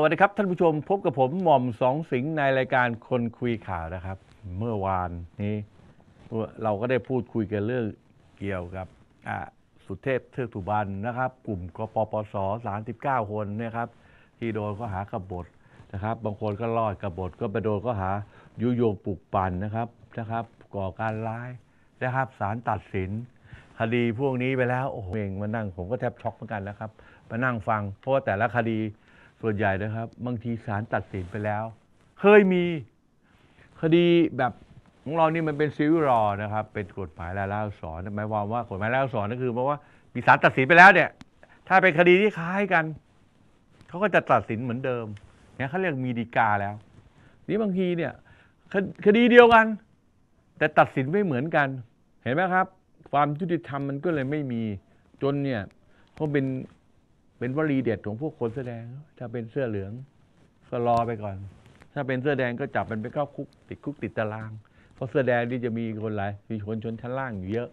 สวัสดีครับท่านผู้ชมพบกับผมหม่อมสองสิงห์ในรายการคนคุยข่าวนะครับ เมื่อวานนี้ เราก็ได้พูดคุยกันเรื่องเกี่ยวกับสุเทพเทือกสุบรรณนะครับ กลุ่ม กปปส 39 คนเนี่ยครับ ที่โดนข้อหากบฏนะครับ บางคนก็รอดกบฏก็ไปโดนข้อหายุโยงปลุกปั่นนะครับ นะครับ ก่อการร้ายนะครับศาลตัดสิน คดีพวกนี้ไปแล้ว โอ้โหเอง มานั่งผมก็แทบ ช็อกเหมือนกัน นะครับ มานั่งฟัง เพราะว่า แต่ละ คดี ส่วนใหญ่ นะครับ บางทีศาลตัดสินไปแล้ว เคยมี คดี แบบของเรานี่มันเป็นซิวรอนะครับ เป็นกฎหมายลายลักษณ์อักษรหมายความว่ากฎหมายลายลักษณ์อักษรนั่นคือ เพราะว่ามีศาลตัดสินไปแล้วเนี่ย ถ้าเป็นคดีที่คล้ายกันเขาก็จะตัดสินเหมือนเดิมเนี่ยเขาเรียกมีดีกาแล้ว นี่บางทีเนี่ยคดีเดียวกัน แต่ตัดสินไม่เหมือนกัน เห็นไหมครับ ความยุติธรรมมันก็เลยไม่มีจนเนี่ยเพราะเป็นเป็นวลีเด็ดของพวกคนแสดงถ้าเป็นเสื้อเหลืองก็รอไปก่อน ถ้าเป็นเสื้อแดงก็จับมันไปเข้าคุกติดคุกติดตารางเพราะแสดงนี่จะมีคนหลายมีชนชนชั้นล่างอยู่เยอะ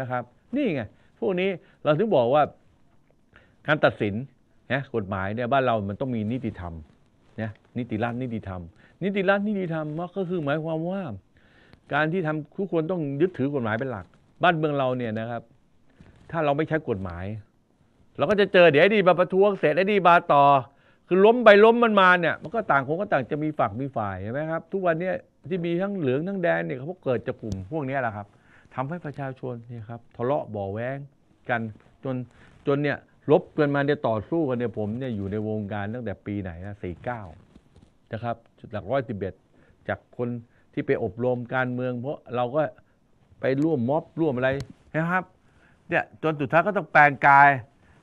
นะครับ นี่ไงพวกนี้เราถึงบอกว่าการตัดสินนะกฎหมายเนี่ยบ้านเรามันต้องมีนิติธรรมนะนิติรัฐนิติธรรมนิติรัฐนิติธรรมก็คือหมายความว่า การที่ทำทุกคนต้องยึดถือกฎหมายเป็นหลัก บ้านเมืองเราเนี่ยนะครับ ถ้าเราไม่ใช้กฎหมาย เราก็จะเจอเดี๋ยวดีบาประท้วงเสร็จไอ้ดีบาต่อ คือล้มไปล้มมันมาเนี่ย มันก็ต่างคนก็ต่างจะมีฝักมีฝ่ายใช่ไหมครับ ทุกวันเนี้ที่มีทั้งเหลืองทั้งแดงเนี่ยเขาเกิดจากกลุ่มพวกนี้แหละครับ ทำให้ประชาชนนี่ครับทะเลาะบ่อแว้งกันจนจนเนี่ยรบกันมาเนี่ยต่อสู้กันเนี่ยผมเนี่ยอยู่ในวงการตั้งแต่ปีไหนนะสี่เก้านะครับหลักร้อยสิบเอ็ดจากคนที่ไปอบรมการเมือง เพราะเราก็ไปร่วมม็อบร่วมอะไรนะครับเนี่ยจนสุดท้ายก็ต้องแปลงกาย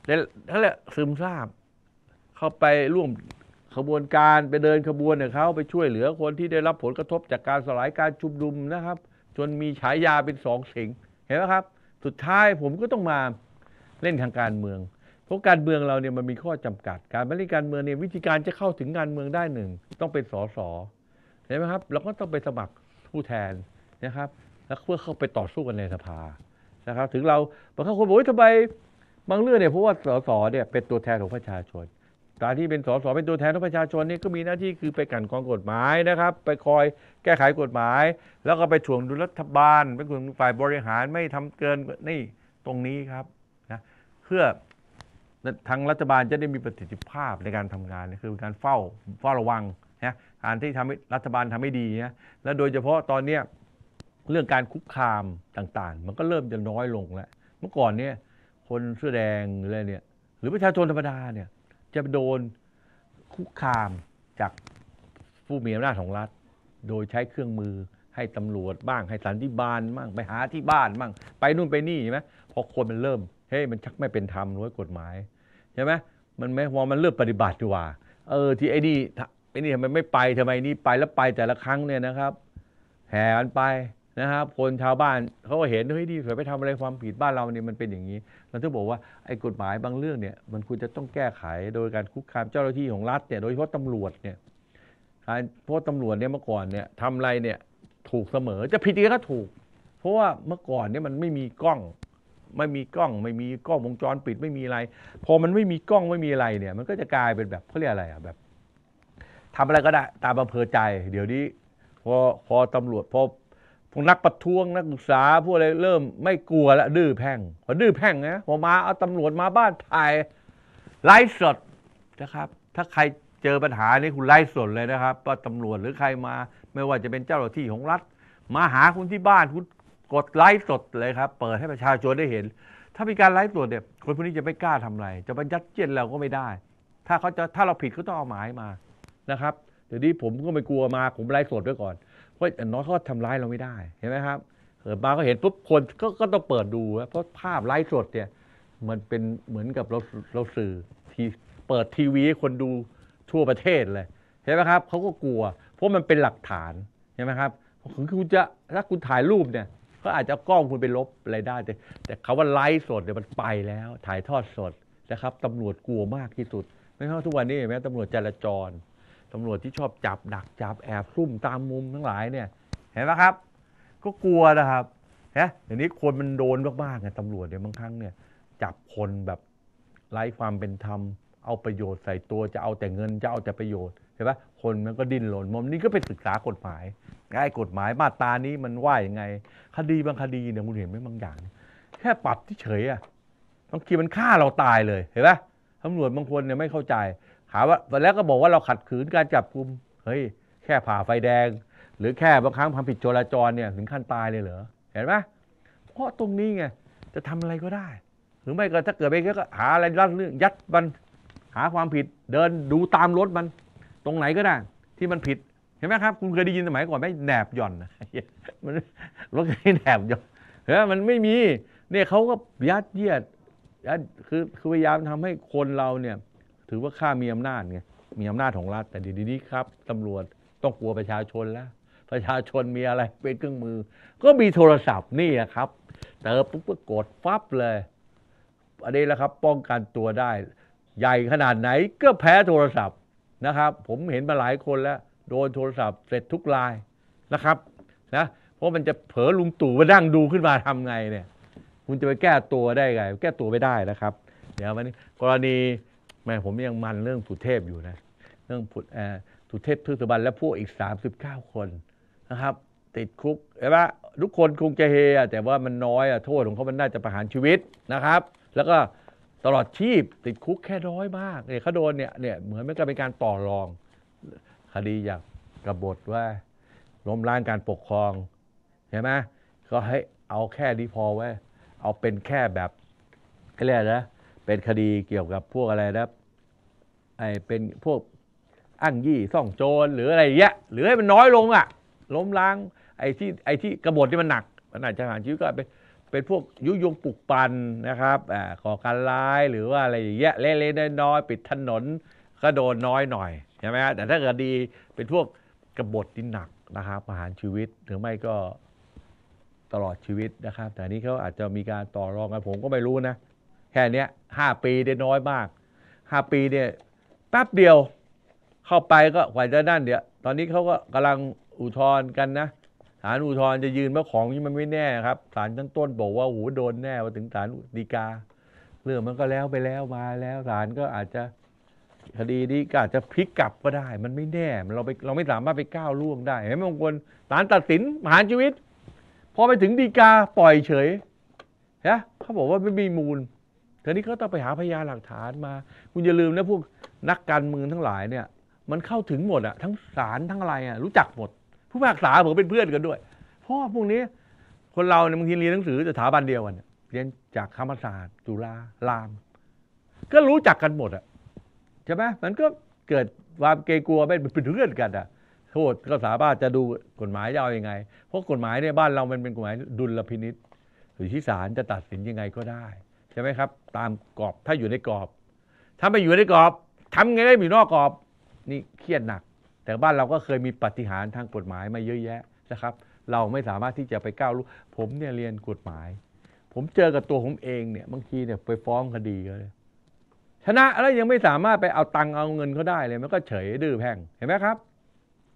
แล้วเั้งแหละซึมซาบ เข้าไปร่วมขบวนการไปเดินขบวนของเขาไปช่วยเหลือคนที่ได้รับผลกระทบจากการสลายการชุมนุมนะครับ จนมีฉายาเป็นสองเสงเห็นไหมครับสุดท้ายผมก็ต้องมาเล่นทางการเมืองเพราะการเมืองเราเนี่ยมันมีข้อจำกัดการบรเล่นการเมืองเนี่ยวิธีการจะเข้าถึงการเมืองได้หนึ่งต้องเป็นสสเห็นไหมครับเราก็ต้องไปสมัครผู้แทนนะครับแล้วเพื่อเข้าไปต่อสู้กันในสภานะครับถึงเราบางคนบอกว่าทำไมบางเรื่องเนี่ยเพราะว่าสสเนี่ยเป็นตัวแทนของประชาชนการที่เป็นสสเป็นตัวแทนของประชาชนนี่ก็มีหน้าที่คือไปกันกองกฎหมายนะครับ ไปคอยแก้ไขกฎหมาย แล้วก็ไปถ่วงดูรัฐบาลเป็นคนฝ่ายบริหารไม่ทำเกินนี่ตรงนี้ครับนะเพื่อทางรัฐบาลจะได้มีประสิทธิภาพในการทำงานคือการเฝ้าเฝ้าระวังนะการที่ทำให้รัฐบาลทำให้ดีนะและโดยเฉพาะตอนเนี้เรื่องการคุกคามต่างๆ มันก็เริ่มจะน้อยลงแล้วเมื่อก่อนเนี่ยคนเสื้อแดงอะไรเนี่ยหรือประชาชนธรรมดาเนี่ยจะโดนคุกคามจากผู้มีอำนาจของรัฐ โดยใช้เครื่องมือให้ตำรวจบ้างให้สันติบาลบ้างไปหาที่บ้านบ้าง ไปนู่นไปนี่ใช่ไหมพอคนมันเริ่มเฮ้ยมันชักไม่เป็นธรรมด้วยกฎหมายใช่ไหมมันไม่พอมันเริ่มปฏิบัติดีกว่า เออ ที่ไอ้นี่ไอ้นี่ทำไมไม่ไปทำไมนี่ ไปแล้วไปแต่ละครั้งเนี่ยนะครับ แห่กันไปนะครับคนชาวบ้านเขาก็เห็นเฮ้ยดีเผื่อไปทำอะไรความผิดบ้านเราเนี่ยมันเป็นอย่างนี้ เราต้องบอกว่าไอ้กฎหมายบางเรื่องเนี่ย มันควรจะต้องแก้ไขโดยการคุกคามเจ้าหน้าที่ของรัฐเนี่ยโดยเฉพาะตำรวจเนี่ยการเพราะตำรวจเนี่ยเมื่อก่อนเนี่ยทำอะไรเนี่ยถูกเสมอ จะผิดยังไงก็ถูก เพราะว่าเมื่อก่อนเนี่ยมันไม่มีกล้อง ไม่มีกล้องไม่มีกล้องวงจรปิดไม่มีอะไรพอมันไม่มีกล้องไม่มีอะไรเนี่ย มันก็จะกลายเป็นแบบเขาเรียกอะไรอ่ะแบบทำอะไรก็ได้ตามอำเภอใจ เดี๋ยวนี้พอพอตำรวจพอพวกนักประท้วงนักศึกษา พวกอะไรเริ่มไม่กลัวละดื้อแพ่งพอดื้อแพ่งนะพอมาเอาตำรวจมาบ้านถ่ายไลฟ์สดนะครับ ถ้าใครเจอปัญหานี้คุณไลฟ์สดเลยนะครับว่าตำรวจหรือใครมาไม่ว่าจะเป็นเจ้าหน้าที่ของรัฐ มาหาคุณที่บ้านคุณกดไลฟ์สดเลยครับ เปิดให้ประชาชนได้เห็น ถ้ามีการไลฟ์สดเนี่ยคนพวกนี้จะไม่กล้าทำอะไรจะบัญญัติเจนเราก็ไม่ได้ ถ้าเขาจะถ้าเราผิดเขาต้องเอาหมายมานะครับ เดี๋ยวนี้ผมก็ไม่กลัวมา ผมไลฟ์สดไว้ก่อนราะอย่างน้อยเขาทำร้ายเราไม่ได้เห็นไหมครับ เกิดมาก็เห็นปุ๊บคนก็ก็ต้องเปิดดูเพราะภาพไลฟ์สดเนี่ยมันเป็นเหมือนกับเราเราสื่อทีเปิดทีวี ให้คนดูทั่วประเทศเลยเห็นไหมครับเขาก็กลัว เพราะมันเป็นหลักฐานเห็นไหมครับถึงคุณจะถ้าคุณถ่ายรูปเนี่ยก็อาจจะกล้องคุณไปลบอะไรได้ แต่แต่คาว่าไลฟ์สดเนี่ยมันไปแล้วถ่ายทอดสดนะครับตำรวจกลัวมากที่สุดไม่ใช่ทุกวันนี้เห็นไหมตำรวจจราจรตำรวจที่ชอบจับดักจับแอบซุ่มตามมุมทั้งหลายเนี่ยเห็นไหมครับ ก็กลัวนะครับฮะอย่างนี้คนมันโดนมากๆไงตำรวจเนี่ยบางครั้งเนี่ยจับคนแบบไร้ความเป็นธรรม เอาประโยชน์ใส่ตัวจะเอาแต่เงินจะเอาแต่ประโยชน์ เห็นไหมคนมันก็ดิ้นรนมมนี่ก็ไปศึกษากฎหมายไอ้กฎหมายมาตานี้มันว่ายังไง คดีบางคดีเนี่ยคุณเห็นไหมบางอย่างแค่ปรับที่เฉยอะบางทีมันฆ่าเราตายเลยเห็นไหมตำรวจบางคนเนี่ยไม่เข้าใจถามว่าแล้วก็บอกว่าเราขัดขืนการจับกลุมเฮ้ยแค่ผ่าไฟแดง หรือแค่บางครั้งความผิดจราจรเนี่ยถึงขั้นตายเลยเหรอเห็นไหมเพราะตรงนี้ไง จะทำอะไรก็ได้ หรือไม่ก็ถ้าเกิดไปก็หาอะไรรัดเรื่อง ยัดมันหาความผิดเดินดูตามรถมันตรงไหนก็ได้ ที่มันผิดเห็นไหมครับ คุณเคยได้ยินสมัยก่อนไหมแหนบหย่อนมันรถไม่แหนบหย่อนเฮ้ยมันไม่มีเนี่ยเขาก็ยัดเยียดยัดคือคือพยายามทำให้คนเราเนี่ยถือว่าข้ามีอำนาจไง มีอำนาจของรัฐ แต่ดีนี้ครับตำรวจต้องกลัวประชาชนแล้ว ประชาชนมีอะไร เป็นเครื่องมือ ก็มีโทรศัพท์นี่แหละครับ เติมปุ๊บก็กดฟับเลยอันนี้แหละครับ ป้องกันตัวได้ ใหญ่ขนาดไหนก็แพ้โทรศัพท์นะครับ ผมเห็นมาหลายคนแล้ว โดนโทรศัพท์ เสร็จทุกลายนะครับนะ เพราะมันจะเผลอลุงตู่มาดั่งดูขึ้นมาทำไงเนี่ย คุณจะไปแก้ตัวได้ไง แก้ตัวไม่ได้นะครับ เดี๋ยววันนี้กรณีแม่ ผมยังมันเรื่องสุเทพอยู่นะ เรื่องผุดสุเทพทุสบันและพวกอีก 39 คนนะครับ ติดคุกเห็นปะทุกคนคงจะเฮแต่ว่ามันน้อยโทษของเขามันน่าจะประหารชีวิตนะครับ แล้วก็ตลอดชีพติดคุกแค่ร้อยมาก เนี่ยเขาโดนเนี่ยเนี่ย เหมือนไม่ก็เป็นการต่อรอง คดีอย่างกบฏว่าล้มล้างการปกครองใช่ไหมก็ให้เอาแค่นี้พอไว้เอาเป็นแค่แบบก็เรียกนะเป็นคดีเกี่ยวกับพวกอะไรนะไอเป็นพวกอ้างยี่ซ่องโจรหรืออะไรเงี้ยหรือให้มันน้อยลงอ่ะล้มล้าง ไอ้ที่ ไอ้ที่กบฏที่มันหนักมันอาจจะหารชีวิตก็เป็นเป็นพวกยุยงปลุกปั่นนะครับอ่าก่อการร้ายหรือว่าอะไรอย่างเงี้ยเละๆน้อยๆปิดถนนก็โดนน้อยหน่อยใช่ไหมฮะแต่ถ้าเกิดดีเป็นพวกกบฏที่หนักนะครับประหารชีวิตหรือไม่ก็ตลอดชีวิตนะครับ แต่นี้เขาอาจจะมีการต่อรองกันผมก็ไม่รู้นะแค่นี้ห้าปีได้น้อยมากห้าปีเนี่ยแป๊บเดียว เข้าไปก็กว่าจะนั่นเดี๋ยวตอนนี้เขาก็กำลังอุทธรณ์กันนะศาลอุทธรณ์จะยืนเมื่อของนี่มันไม่แน่ครับศาลชั้นต้นบอกว่าโหโดนแน่มาถึงศาลฎีกาเรื่องมันก็แล้วไปแล้วมาแล้วศาลก็อาจจะคดีนี้ก็อาจจะพลิกกลับก็ได้ มันไม่แน่เราไปเราไม่สามารถไปก้าวล่วงได้เห็นไหมบางคนศาลตัดสินปหารชีวิตพอไปถึงฎีกาปล่อยเฉยนะเขาบอกว่าไม่มีมูลทีนี้เขาต้องไปหาพยานหลักฐานมาคุณอย่าลืมนะพวกนักการเมืองทั้งหลายเนี่ย มันเข้าถึงหมดอะทั้งศาลทั้งอะไรอะรู้จักหมด ผู้พากษาผมเป็นเพื่อนกันด้วย เพราะพวกนี้ คนเราเนี่ยบางทีเรียนหนังสือสถาบันเดียวกันเรียนจากคำมศาสตร์ จุฬาลาม ก็รู้จักกันหมดอะใช่ไหมมันก็เกิดความเกรงกลัวไม่เป็นเพื่อนกันอะโทษก็สามารถจะดูกฎหมายจะเอาอยัางไงเพราะกฎหมายเนี่ยบ้านเรามันเป็นกฎหมายดุลพินิษฐ์หรือที่ศาลจะตัดสินยังไงก็ได้ใช่ไหมครับตามกรอบถ้าอยู่ในกรอบ ถ้าไม่อยู่ในกรอบทำไงได้อยู่นอกกรอบนี่เครียดหนัก แต่บ้านเราก็เคยมีปฏิหารทางกฎหมายมาเยอะแยะนะครับ เราไม่สามารถที่จะไปก้าวลุกผมเนี่ยเรียนกฎหมาย ผมเจอกับตัวผมเองเนี่ย บางทีเนี่ยไปฟ้องคดีเลยชนะแล้วยังไม่สามารถไปเอาตังค์เอาเงินเขาได้เลยมันก็เฉยดื้อแพงเห็นไหมครับ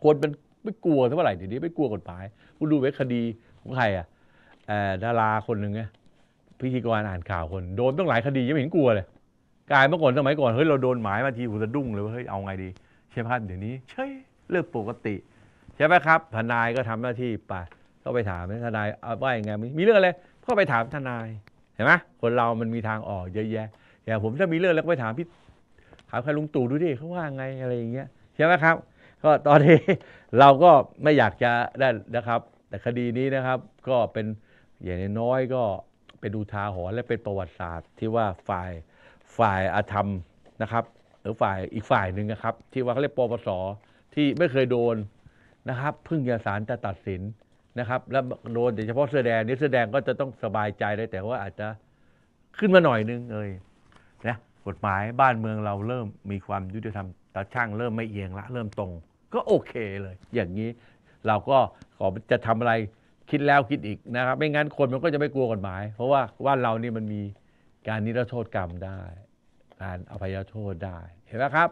คนมันไม่กลัวเท่าไหร่ทีนี้ไม่กลัวกฎหมายคุณดูเว้คดีของใครอ่ะดาราคนหนึ่งไงพิธีกรอ่านข่าวคนโดนต้องหลายคดียังไม่เห็นกลัวเลยกลายเมื่อก่อนสมัยก่อน เฮ้ย เราโดนหมายมาทีหูจะดุ้งเลยว่าเฮ้ยเอาไงดี เช่พัดเดี๋ยวนี้เฉยเรื่องปกติ ใช่ไหมครับทนายก็ทำหน้าที่ไปก็ไปถามทนายว่าอย่างไงมีเรื่องอะไรก็ไปถามทนายเห็นไหมคนเรามันมีทางออกเยอะแยะอย่างผมถ้ามีเรื่องแล้วก็ไปถามพี่ถามใครลุงตู่ดูดิเขาว่าไงอะไรอย่างเงี้ยใช่ไหมครับ ก็ตอนนี้เราก็ไม่อยากจะได้นะครับ แต่คดีนี้นะครับก็เป็นอย่างน้อยก็ป็นอุทาหรณ์และเป็นประวัติศาสตร์ที่ว่าฝ่ายฝ่ายอาธรรมนะครับ หรือฝ่ายอีกฝ่ายหนึ่งนะครับ ที่ว่าเขาเรียกปปสที่ไม่เคยโดนนะครับพึ่งยาสารจะตัดสินนะครับ แล้วโดนโดยเฉพาะเสื้อแดงนี่เสื้อแดงก็จะต้องสบายใจได้แต่ว่าอาจจะขึ้นมาหน่อยนึงเลยนะกฎหมายบ้านเมืองเราเริ่มมีความยุติธรรมตาช่างเริ่มไม่เอียงละ เริ่มตรง ก็โอเคเลย อย่างนี้เราก็ขอจะทำอะไรคิดแล้วคิดอีกนะครับ ไม่งั้นคนมันก็จะไม่กลัวกฎหมาย เพราะว่าว่าเรานี่มันมีการนิรโทษกรรมได้ การอภัยโทษได้เห็นไหมครับ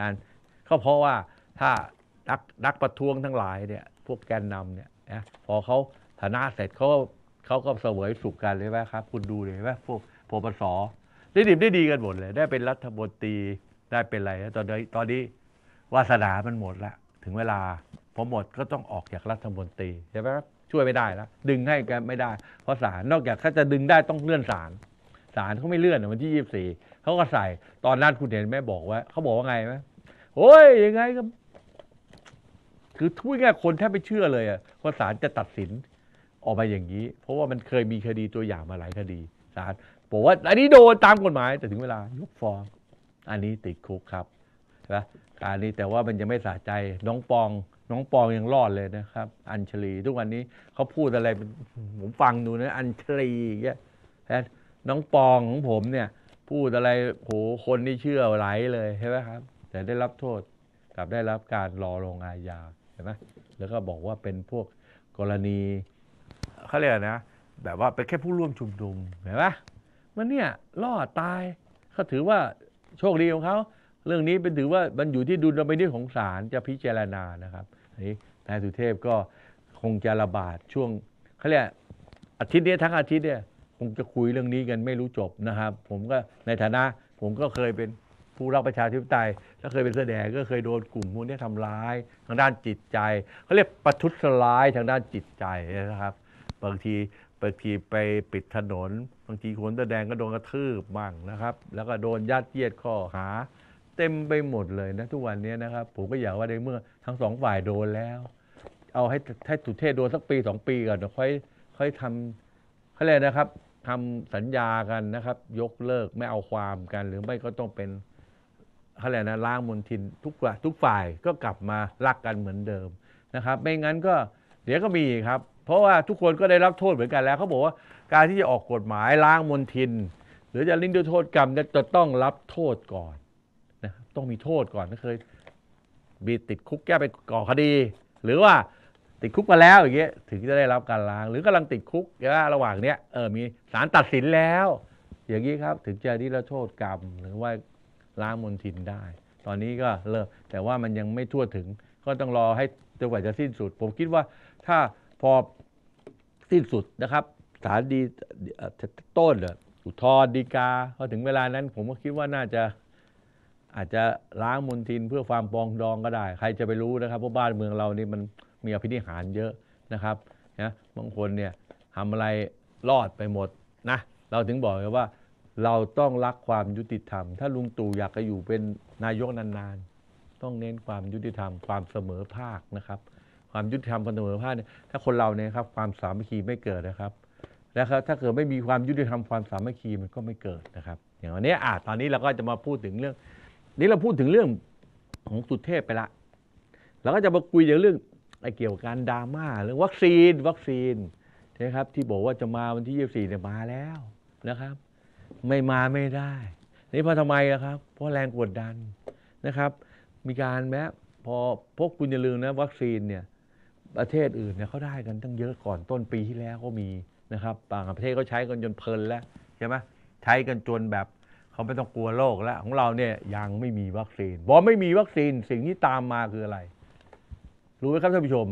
การก็เพราะว่าถ้านักนักประท้วงทั้งหลายเนี่ย พวกแกนนำเนี่ยนะพอเขาฐานะเสร็จเขาเขาก็เสวยสุขกันเลยไหมครับ คุณดูเลยไหมพวกพปสได้ดีได้ดีกันหมดเลยได้เป็นรัฐมนตรีได้เป็นอะไรตอนนี้ตอนนี้ วาสนามันหมดละถึงเวลาพอหมดก็ต้องออกจากรัฐมนตรีใช่ไหมครับช่วยไม่ได้แล้วดึงให้กันไม่ได้ เพราะศาลนอกจากเขาจะดึงได้ต้องเลื่อนศาลศาลเขาไม่เลื่อนวันที่ยี่สี่เขาก็ใส่ ตอนนั้นคุณเห็นไหมบอกว่าเขาบอกว่าไงไหมโอ้ยยังไงก็คือทุกแง่คนแทบไม่เชื่อเลยอะว่าศาลจะตัดสิน ออกมาอย่างนี้ เพราะว่ามันเคยมีคดีตัวอย่างมาหลายคดีศาลบอกว่า อันนี้โดนตามกฎหมายแต่ถึงเวลายกฟ้อง อันนี้ติดคุกครับนะการนี้แต่ว่ามันยังไม่สะใจน้องปองน้องปองยังรอดเลยนะครับ อัญชลี ทุกวันนี้เขาพูดอะไรผมฟังดูนะอัญชลีอย่าเงียน้องปองของผมเนี่ย พูดอะไรโหคนนี่เชื่อไหลเลยใช่ไหมครับ แต่ได้รับโทษกลับได้รับการรอลงอาญาเห็นไหมแล้วก็บอกว่าเป็นพวกกรณีเขาเรียกนะแบบว่าเป็นแค่ผู้ร่วมชุมนุมเห็นไหมมันเนี่ยรอดตายเขาถือว่าโชคดีของเขาเรื่องนี้เป็นถือว่ามันอยู่ที่ดุลยพินิจของศาลจะพิจารณานะครับนี้นายสุเทพก็คงจะระบาดช่วงเขาเรียกอาทิตย์นี้ทั้งอาทิตย์เนี่ยคงจะคุยเรื่องนี้กัน ไม่รู้จบนะครับ ผมก็ในฐานะผมก็เคยเป็นผู้รักประชาธิปไตยและเคยเป็นเสดงก็เคยโดนกลุ่มพวกนี้ทำร้ายทางด้านจิตใจเขาเรียกประทุษร้ายทางด้านจิตใจนะครับ บางทีบางทีไปปิดถนน บางทีคนแสดงก็โดนกระทืบบ้างนะครับ แล้วก็โดนยัดเยียดข้อหาเต็มไปหมดเลยนะทุกวันนี้นะครับผมก็อยากว่าในเมื่อทั้งสองฝ่ายโดนแล้ว เอาให้ให้สุเทพโดนสักปีสองปีก่อนเดี๋ยวค่อยค่อยทำเขาเลยนะครับทำสัญญากันนะครับ ยกเลิกไม่เอาความกันหรือไม่ก็ต้องเป็นเขาเลยนะล้างมลทินทุกทุกฝ่ายก็กลับมารักกันเหมือนเดิมนะครับ ไม่งั้นก็เดี๋ยวก็มีครับ เพราะว่าทุกคนก็ได้รับโทษเหมือนกันแล้วเขาบอกว่าการที่จะออกกฎหมายล้างมลทิน หรือจะลิงด้วยโทษกรรมจะต้องรับโทษก่อนต้องมีโทษก่อนถ้เคยบีติดคุกแก้ไปก่อคดี หรือว่าติดคุกมาแล้ว อย่างเงี้ยถึงจะได้รับการล้าง หรือกำลังติดคุกระหว่างเนี้ย เออมีศาลตัดสินแล้ว อย่างนี้ครับถึงจะด้รโทษกรรมหรือว่าล้างมลทินได้ ตอนนี้ก็เลิกแต่ว่ามันยังไม่ทั่วถึง ก็ต้องรอให้จนกว่าจะสิ้นสุด ผมคิดว่า ถ้าพอสิ้นสุดนะครับศาลดีต้นอุทธรดีกาพอถึงเวลานั้น ผมก็คิดว่าน่าจะอาจจะล้างมลทินเพื่อความปองดองก็ได้ ใครจะไปรู้นะครับเพราะบ้านเมืองเรานี่มันมีอภินิหารเยอะนะครับนะบางคนเนี่ยทำอะไรรอดไปหมดนะ เราถึงบอกเลยว่าเราต้องรักความยุติธรรม ถ้าลุงตู่อยากจะอยู่เป็นนายกนานๆ ต้องเน้นความยุติธรรมความเสมอภาคนะครับ ความยุติธรรมความเสมอภาคเนี่ย ถ้าคนเราเนี่ยครับความสามัคคีไม่เกิดนะครับ แล้วถ้าเกิดไม่มีความยุติธรรมความสามัคคีมันก็ไม่เกิดนะครับ อย่างวันนี้อ่ะตอนนี้เราก็จะมาพูดถึงเรื่องนี่เราพูดถึงเรื่องของสุดเทพไปละ เราก็จะมาคุยเรื่องไอเกี่ยวกับการดราม่าเรื่องวัคซีน วัคซีนนะครับ ที่บอกว่าจะมาวันที่24เนี่ยมาแล้วนะครับ ไม่มาไม่ได้ นี่เพราะทำไมนะครับ เพราะแรงกดดันนะครับ มีการแม้พอพวกคุณอย่าลืมนะ วัคซีนเนี่ยประเทศอื่นเนี่ยเขาได้กันตั้งเยอะก่อนต้นปีที่แล้วก็มีนะครับบางประเทศเขาใช้กันจนเพลินแล้วใช่ไหมใช้กันจนแบบเขาไม่ต้องกลัวโรคแล้วของเราเนี่ยยังไม่มีวัคซีน บอกไม่มีวัคซีนสิ่งที่ตามมาคืออะไร รู้ไหมครับท่านผู้ชม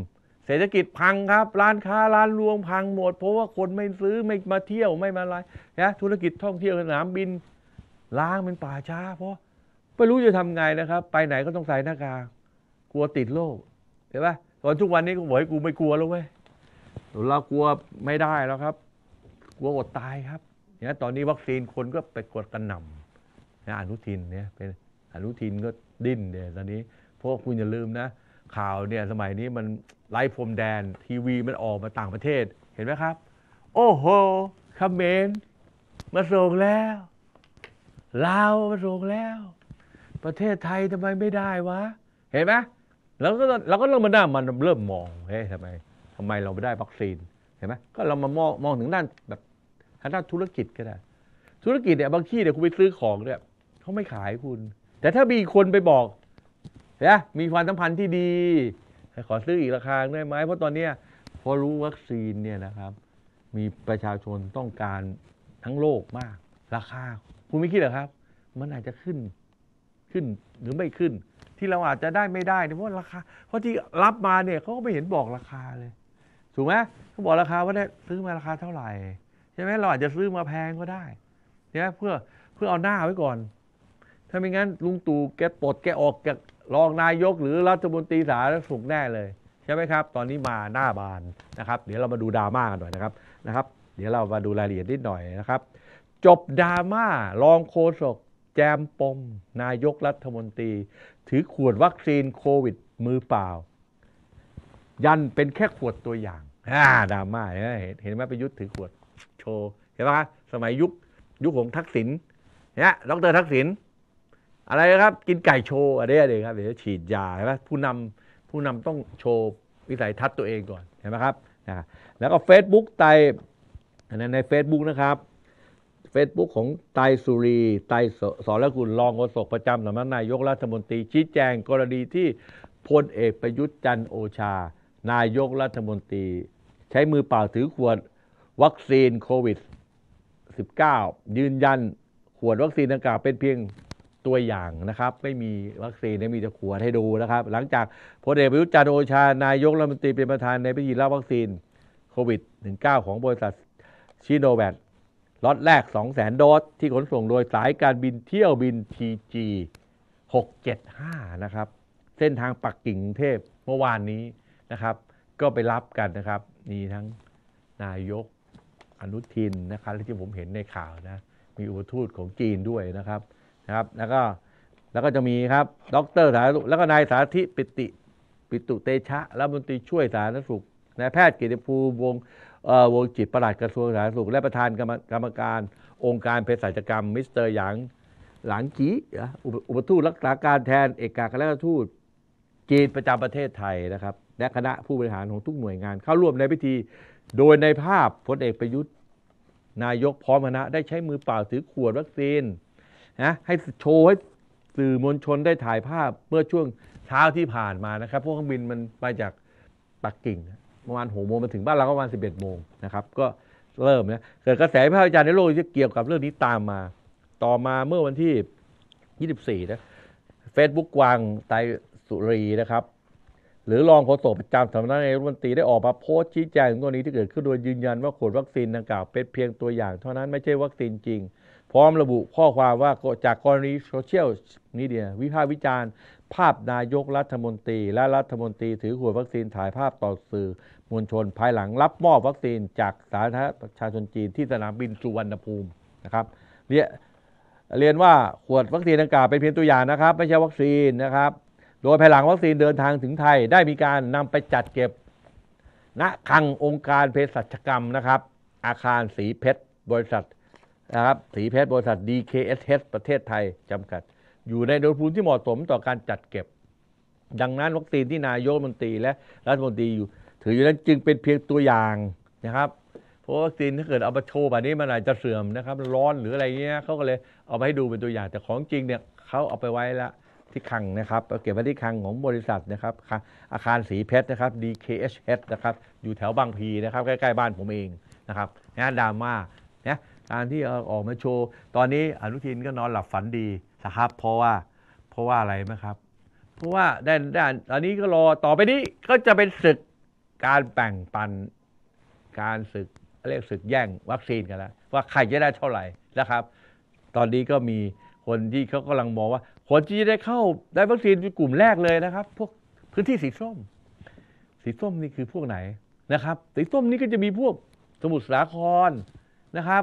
เศรษฐกิจพังครับร้านค้าร้านรวงพังหมด เพราะว่าคนไม่ซื้อไม่มาเที่ยวไม่มาอะไรนะธุรกิจท่องเที่ยวสนามบินล้างเป็นป่าช้า เพราะ ไม่รู้จะทำไงนะครับ ไปไหนก็ต้องใส่หน้ากากกลัวติดโรคเห็นปะตอนทุกวันนี้ก็บอกให้กูไม่กลัวแล้วเว้ยเรากลัวไม่ได้แล้วครับ กลัวอดตายครับเนี่ยตอนนี้วัคซีนคนก็ไปกดกระหน่ำนะอนุทินเนี่ยเป็นอนุทินก็ดิ้นเดี๋ยตอนนี้เพราะคุณอย่าลืมนะข่าวเนี่ยสมัยนี้มันไฟ์พรมแดนทีวี มันออกมาต่างประเทศเห็นไหมครับ โอ้โหคมเมนมาส่งแล้วลาวมาส่งแล้ว ประเทศไทยทำไมไม่ได้วะ เห็นไหมเราก็เราก็ต้องมาหน้ามันเริ่มมองเฮ้ยทำไมทำไมเราไม่ได้วัคซีนเห็นไหมก็เรามามองมองถึงด้านแบบทางด้านธุรกิจก็ได้ ธุรกิจเนี่ยบางที่เนี่ยคุณไปซื้อของเนี่ยเขาไม่ขายคุณ แต่ถ้ามีคนไปบอกนะมีความสัมพันธ์ที่ดี ขอซื้ออีกราคาได้ไหมเพราะตอนนี้พอรู้วัคซีนเนี่ยนะครับ มีประชาชนต้องการทั้งโลกมาก ราคาคุณไม่คิดหรอครับ มันอาจจะขึ้นขึ้นหรือไม่ขึ้น ที่เราอาจจะได้ไม่ได้เนี่ยเพราะราคา เพราะที่รับมาเนี่ยเขาก็ไม่เห็นบอกราคาเลย ถูกไหมเขาบอกราคาว่าได้ซื้อมาราคาเท่าไหร่ใช่ไหมเราอาจจะซื้อมาแพงก็ได้ใช่ไหมเพื่อเพื่อเอาหน้าไว้ก่อนถ้าไม่งั้นลุงตู่แกปลดแกออกจากรองนายกหรือรัฐมนตรีสาธารณสุขแน่เลย ใช่ไหมครับ ตอนนี้มาหน้าบานนะครับ เดี๋ยวเรามาดูดราม่ากันหน่อยนะครับนะครับ เดี๋ยวเรามาดูรายละเอียดนิดหน่อยนะครับ จบดราม่ารองโฆษกแจมปม นายกรัฐมนตรี ถือขวดวัคซีนโควิด มือเปล่า ยันเป็นแค่ขวดตัวอย่างอ่าดราม่าเห็นเห็นไหมปยุทธถือขวดโชว์เห็นไหมสมัยยุคยุคของทักษิณเนี่ยดรทักษิณอะไรครับกินไก่โชว์อะไรเะไรยครับเดี๋ยวฉีดยาใช่ไหมผู้นำผู้นำต้องโชว์ วิสัยทัศน์ตัวเองก่อนเห็นไหมครับนะแล้วก็ Facebook ไตอันนั้นใน Facebook นะครับ Facebook ของไตสุรี ไตสอนและกุลรองโฆษกประจำสำนักนายกรัฐมนตรี ชี้แจงกรณีที่พลเอกประยุทธ์จันโอชานายกรัฐมนตรี ใช้มือเปล่าถือขวดวัคซีนโควิด -19 ยืนยันขวดวัคซีนดังกล่าวเป็นเพียงตัวอย่างนะครับไม่มีวัคซีนไม่มีตะขวดให้ดูนะครับ หลังจากพลเอกประยุทธ์จันโอชานายกรัฐมนตรีเป็นประธานในพิธีรับวัคซีนโควิด -19 ของบริษัทชิโนแวคล็อตแรก2 0 0แสนโดส ที่ขนส่งโดยสายการบินเที่ยวบิน TG 675นะครับ เส้นทางปักกิ่งเทพเมื่อวานนี้นะครับ ก็ไปรับกันนะครับมีทั้งนายกอนุทินนะครับที่ผมเห็นในข่าวนะมีอุปทูตของจีนด้วยนะครับครับแล้วก็แล้วก็จะมีครับดรสาธารณสุขแล้วก็นายสาธิปิติ ปิตุเตชะรัฐมนตรีช่วยสาธารณสุขนายแพทย์กิติภูมิวงวงจิตประหลัดกระทรวงสาธารณสุขและประธานกรรมการองค์การเภสัชกรรม มิสเตอร์หยางหลังจีอุปทูตรักษาการแทนเอกอัครราชทูตจีนประจำประเทศไทยนะครับ และคณะผู้บริหารของทุกหน่วยงาน เข้าร่วมในพิธี โดยในภาพพลเอกประยุทธ์ นายกพร้อมคณะ ได้ใช้มือเปล่าถือขวดวัคซีนนะให้โชว์ ให้สื่อมวลชนได้ถ่ายภาพเมื่อช่วงเช้าที่ผ่านมานะครับ พวกเครื่องบินมันไปจากปักกิ่ง ประมาณหกโมงมาถึงบ้านเราก็ประมาณสิบเอ็ดโมงนะครับ ก็เริ่มนะ เกิดกระแสิพากษิจารณ์ในโลกที่เกี่ยวกับเรื่องนี้ตามมา ต่อมาเมื่อวันที่ 24 นะเฟซบุ๊กกวางไตสุรีนะครับ หรือรองโฆษกประจำสำนักนายรัฐมนตรีได้ออกมาโพสต์ชี้แจงกรณีที่เกิดขึ้นโดยยืนยัน ว่าขวดวัคซีนดังกล่าวเป็นเพียงตัวอย่างเท่านั้นไม่ใช่วัคซีนจริงพร้อมระบุข้อความว่าจากกรณีโซเชียลมีเดียวิพากษ์วิจารณ์ ภาพนายกรัฐมนตรี และรัฐมนตรีถือขวดวัคซีนถ่ายภาพต่อสื่อ มวลชนภายหลังรับมอบวัคซีนจากสาธารณชาชนจีน ที่สนามบินสุวรรณภูมินะครับเรียเรียนว่าขวดวัคซีนดังกล่าวเป็นเพียงตัวอย่างนะครับ ไม่ใช่วัคซีนนะครับ โดยภายหลังวัคซีนเดินทางถึงไทย ได้มีการนำไปจัดเก็บ ณคลังองค์การเภสัชกรรมนะครับ อาคารสีเพชรบริษัทนะครับ สีเพชรบริษัท DKSH ประเทศไทยจำกัด อยู่ในดุลภูมิที่เหมาะสมต่อการจัดเก็บ ดังนั้นวัคซีนที่นายกรัฐมนตรี และรัฐมนตรีอยู่ ถืออยู่นั้นจึงเป็นเพียงตัวอย่างนะครับ เพราะวัคซีนถ้าเกิดเอามาโชว์แบบนี้มันอาจจะเสื่อมนะครับ ร้อนหรืออะไรเงี้ย เขาก็เลยเอามาให้ดูเป็นตัวอย่าง แต่ของจริงเนี่ยเขาเอาไปไว้ละที่คังนะครับเก็บไว้ที่คังของบริษัทนะครับ อาคารสีเพชรนะครับ DKSH นะครับ อยู่แถวบางพีนะครับ ใกล้ๆบ้านผมเองนะครับ นะดราม่านะการที่เอออกมาโชว์ตอนนี้อนุทินก็นอนหลับฝันดีนะครับเพราะว่า เพราะว่าอะไรไหมครับเพราะว่าด้านด้านอันนี้ก็รอต่อไปนี้ก็จะเป็นศึกการแบ่งปัน การศึกเรียกศึกแย่งวัคซีนกันแล้วว่าใครจะได้เท่าไหร่นะครับ ตอนนี้ก็มีคนที่เขากำลังมองว่าคนที่จะได้เข้าได้วัคซีนกลุ่มแรกเลยนะครับ พวกพื้นที่สีส้ม สีส้มนี่คือพวกไหนนะครับสีส้มนี่ก็จะมีพวกสมุทรสาครนะครับ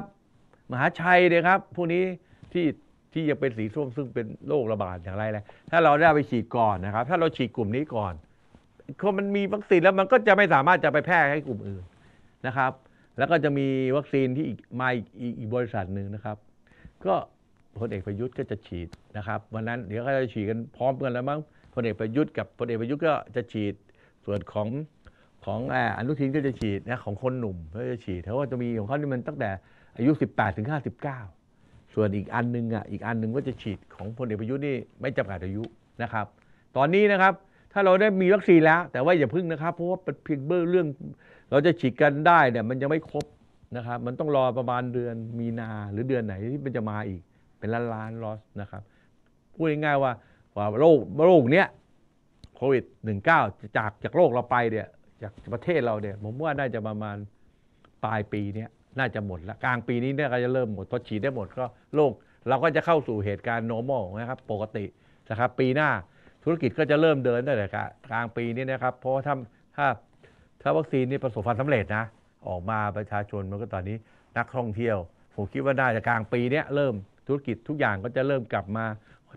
มหาชัยเนี่ยครับพวกนี้ที่ที่ยังเป็นสีส้มซึ่งเป็นโรคระบาดอย่างไรแหละถ้าเราได้ไปฉีดก่อนนะครับ ถ้าเราฉีดกลุ่มนี้ก่อนคนมันมีวัคซีนแล้วมันก็จะไม่สามารถจะไปแพร่ให้กลุ่มอื่นนะครับแล้วก็จะมีวัคซีนที่อีกมาอีกบริษัทหนึ่งนะครับ ก็พลเอกประยุทธ์ก็จะฉีดนะครับ วันนั้นเดี๋ยวเขาจะฉีดกันพร้อมกันแล้วมั้งพลเอกประยุทธ์กับพลเอกประยุทธ์ก็จะฉีดส่วนของของอนุทินก็จะฉีดนะของคนหนุ่มก็จะฉีดเพราะว่าจะมีของเขาที่มันตั้งแต่อายุ 18 ถึง 59ส่วนอีกอันนึงอ่ะอีกอันนึงก็จะฉีดของพลเอกประยุทธ์นี่ไม่จำกัดอายุนะครับ ตอนนี้นะครับ ถ้าเราได้มีวัคซีนแล้ว แต่ว่าอย่าพึ่งนะครับ เพราะว่าเป็นเพียงเบอร์เรื่องเราจะฉีดกันได้เนี่ยมันยังไม่ครบนะครับ มันต้องรอประมาณเดือนมีนาหรือเดือนไหนที่มันจะมาอีก เป็นล้านล้านลอสนะครับพูดง่ายๆว่าว่าโรคโรคเนี้ยโควิด19จากจากโรคเราไปเนี่ยจากประเทศเราเนี่ย ผมว่าน่าจะประมาณปลายปีเนี้ยน่าจะหมดแล้วกลางปีนี้เนี่ยก็จะเริ่มหมดพอฉีดได้หมดก็โลก เราก็จะเข้าสู่เหตุการณ์ normal นะครับ ปกตินะครับปีหน้าธุรกิจก็จะเริ่มเดินได้เลยครับกลางปีนี้นะครับ เพราะถ้าถ้าถ้าวัคซีนนี่ประสบความสำเร็จนะออกมาประชาชนมันก็ตอนนี้นักท่องเที่ยว ผมคิดว่าได้จะกลางปีนี้เริ่มธุรกิจทุกอย่างก็จะเริ่มกลับมา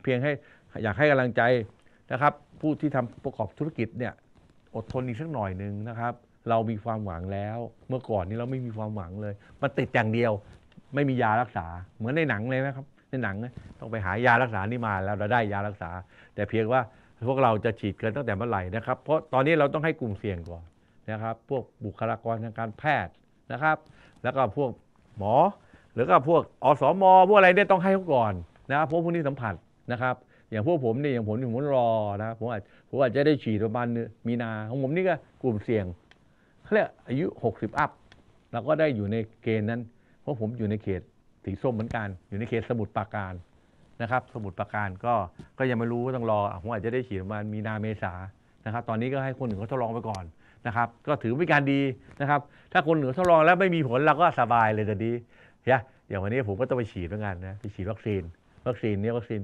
เพียงให้อยากให้กำลังใจนะครับ ผู้ที่ทำประกอบธุรกิจเนี่ยอดทนอีกสักหน่อยหนึ่งนะครับเรามีความหวังแล้วเมื่อก่อนนี้เราไม่มีความหวังเลย มันติดอย่างเดียวไม่มียารักษา เหมือนในหนังเลยนะครับ ในหนังต้องไปหายารักษานี่มาแล้วเราได้ยารักษา แต่เพียงว่าพวกเราจะฉีดกันตั้งแต่เมื่อไหร่นะครับ เพราะตอนนี้เราต้องให้กลุ่มเสี่ยงก่อนนะครับ พวกบุคลากรทางการแพทย์นะครับ แล้วก็พวกหมอหรือก็พวกอสมอพวกอะไรเนี่ยต้องให้เขาก่อนนะครับพวกพวกนี้สัมผัสนะครับ อย่างพวกผมเนี่ยอย่างผมผมรอนะผมอาผมอาจจะได้ฉีดประมาณมีนาของผมนี่ก็กลุ่มเสี่ยงเขาเรียกอายุ 60 อัพเราก็ได้อยู่ในเกณฑ์นั้น เพราะผมอยู่ในเขตสีส้มเหมือนกัน อยู่ในเขตสมุทรปราการนะครับ สมุทรปราการก็ก็ยังไม่รู้ต้องรอผมอาจจะได้ฉีดมามีนาเมษา นะครับ ตอนนี้ก็ให้คนนึ่นเขาทดลองไปก่อนนะครับ ก็ถือเป็นการดีนะครับ ถ้าคนหนื่งทดลองแล้วไม่มีผลเราก็สบายเลยแต่ดีเฮียอย่างวันนี้ผมก็ต้องไปฉีดเหมือนกันนะไปฉีดวัคซีน วัคซีนเนี่ยวัคซีน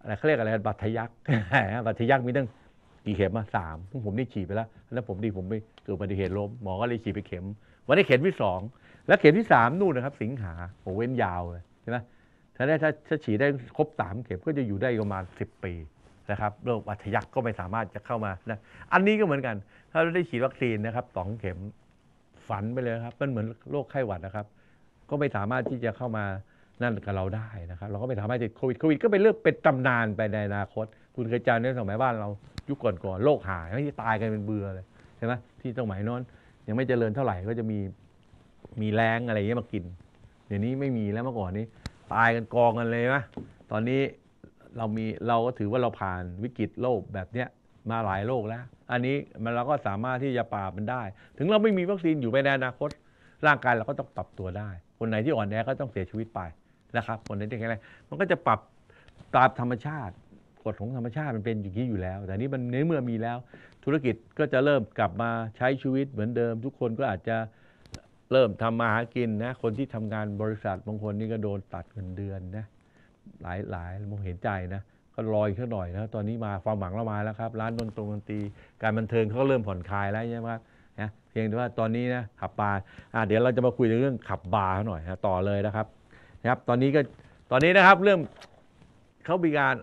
อะไรเขาเรียกอะไร บัตรทยักบัตรทยักมีตั้งกี่เข็มอะสามพึ่ผมได้ฉีดไปแล้วแล้ว ผมดีผมไปเกิดอุบัติเหตุล้มหมอก็เลยฉีดไปเข็มวันนี้เข็มที่สองแล้วเข็มที่สามนู่นนะครับสิงหาผมเว้นยาวเลยใช่ไหมถ้าได้ถ้าถ้าฉีดได้ครบสามเข็มก็จะอยู่ได้ประมาณสิบปีนะครับ โรคอัจฉริยะก็ไม่สามารถจะเข้ามานะอันนี้ก็เหมือนกัน ถ้าเราได้ฉีดวัคซีนนะครับสองเข็มฝันไปเลยครับมันเหมือนโรคไข้หวัดนะครับ ก็ไม่สามารถที่จะเข้ามานั่นกับเราได้นะครับ เราก็ไม่สามารถจะโควิดโควิดก็เป็นเรื่องเป็นตำนานไปในอนาคต คุณเคยจำด้สมัยบ้านเรายุคก่อนๆโรคหายไม่ตายกันเป็นเบื่อเลยใช่ไหมที่สมัยนั้นยังไม่เจริญเท่าไหร่ก็จะมีมีแรงอะไรเงี้ยมากินเดี๋ยวนี้ไม่มีแล้วเมื่อก่อนนี้ ตายกันกองกันเลยนะตอนนี้เรามีเราก็ถือว่าเราผ่านวิกฤตโลกแบบเนี้ยมาหลายโลกแล้ว อันนี้มันเราก็สามารถที่จะปราบมันได้ ถึงเราไม่มีวัคซีนอยู่ไปในอนาคตร่างกายเราก็ต้องปรับตัวได้ คนไหนที่อ่อนแอก็ต้องเสียชีวิตไปนะครับคนไหนที่แข็งแรงมันก็จะปรับตามธรรมชาติกฎของธรรมชาติมันเป็นอย่างนี้อยู่แล้ว แต่นี้มันในเมื่อมีแล้ว ธุรกิจก็จะเริ่มกลับมาใช้ชีวิตเหมือนเดิม ทุกคนก็อาจจะเริ่มทำมาหากินนะ คนที่ทำงานบริษัทบางคนนี่ก็โดนตัดเงินเดือนนะหลายหลายมองเห็นใจนะก็รอยกึ้นหน่อยนะตอนนี้มาความหวังเรามาแล้วครับ ร้านดนตรงดนตรีการบันเทิงเขาก็เริ่มผ่อนคลายแล้วใช่ไหมครับนะเพียงแต่ว่าตอนนี้นะขับบาร์เดี๋ยวเราจะมาคุยเรื่องขับบาร์หน่อยนะต่อเลยนะครับนะครับตอนนี้ก็ตอนนี้นะครับเรื่องเขามีการ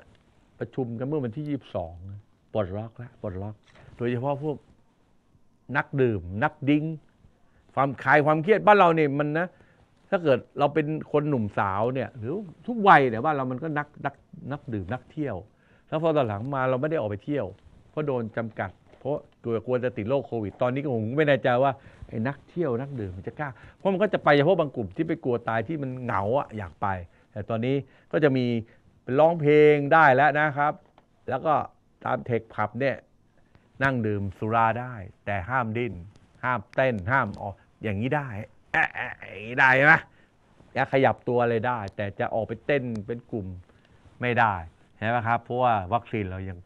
ประชุมกันเมื่อวันที่22ปลดล็อกแล้วปลดล็อกโดยเฉพาะพวกนักดื่มนักดิ้ง ความคลายความเครียดบ้านเราเนี่ยมันนะ ถ้าเกิดเราเป็นคนหนุ่มสาวเนี่ยหรือทุกวัยเนี่ยบ้านเรามันก็นักนักนักดื่มนักเที่ยว แล้วพอตอนหลังมาเราไม่ได้ออกไปเที่ยว เพราะโดนจำกัดเพราะกลัวกลัวจะติดโรคโควิดตอนนี้ก็ผมไม่แน่ใจว่าไอ้นักเที่ยว นักดื่มมันจะกล้าเพราะมันก็จะไปเฉพาะบางกลุ่มที่ไปกลัวตายที่มันเหงาอะอยากไป แต่ตอนนี้ก็จะมีร้องเพลงได้แล้วนะครับ แล้วก็ตามเทคผับเนี่ย นั่งดื่มสุราได้ แต่ห้ามดิ้นห้ามเต้น ห้ามออกอย่างนี้ได้แอะได้ไหมจะขยับตัวอะไรได้ แต่จะออกไปเต้นเป็นกลุ่มไม่ได้เห็นไหมครับเพราะว่าวัคซีนเรายัง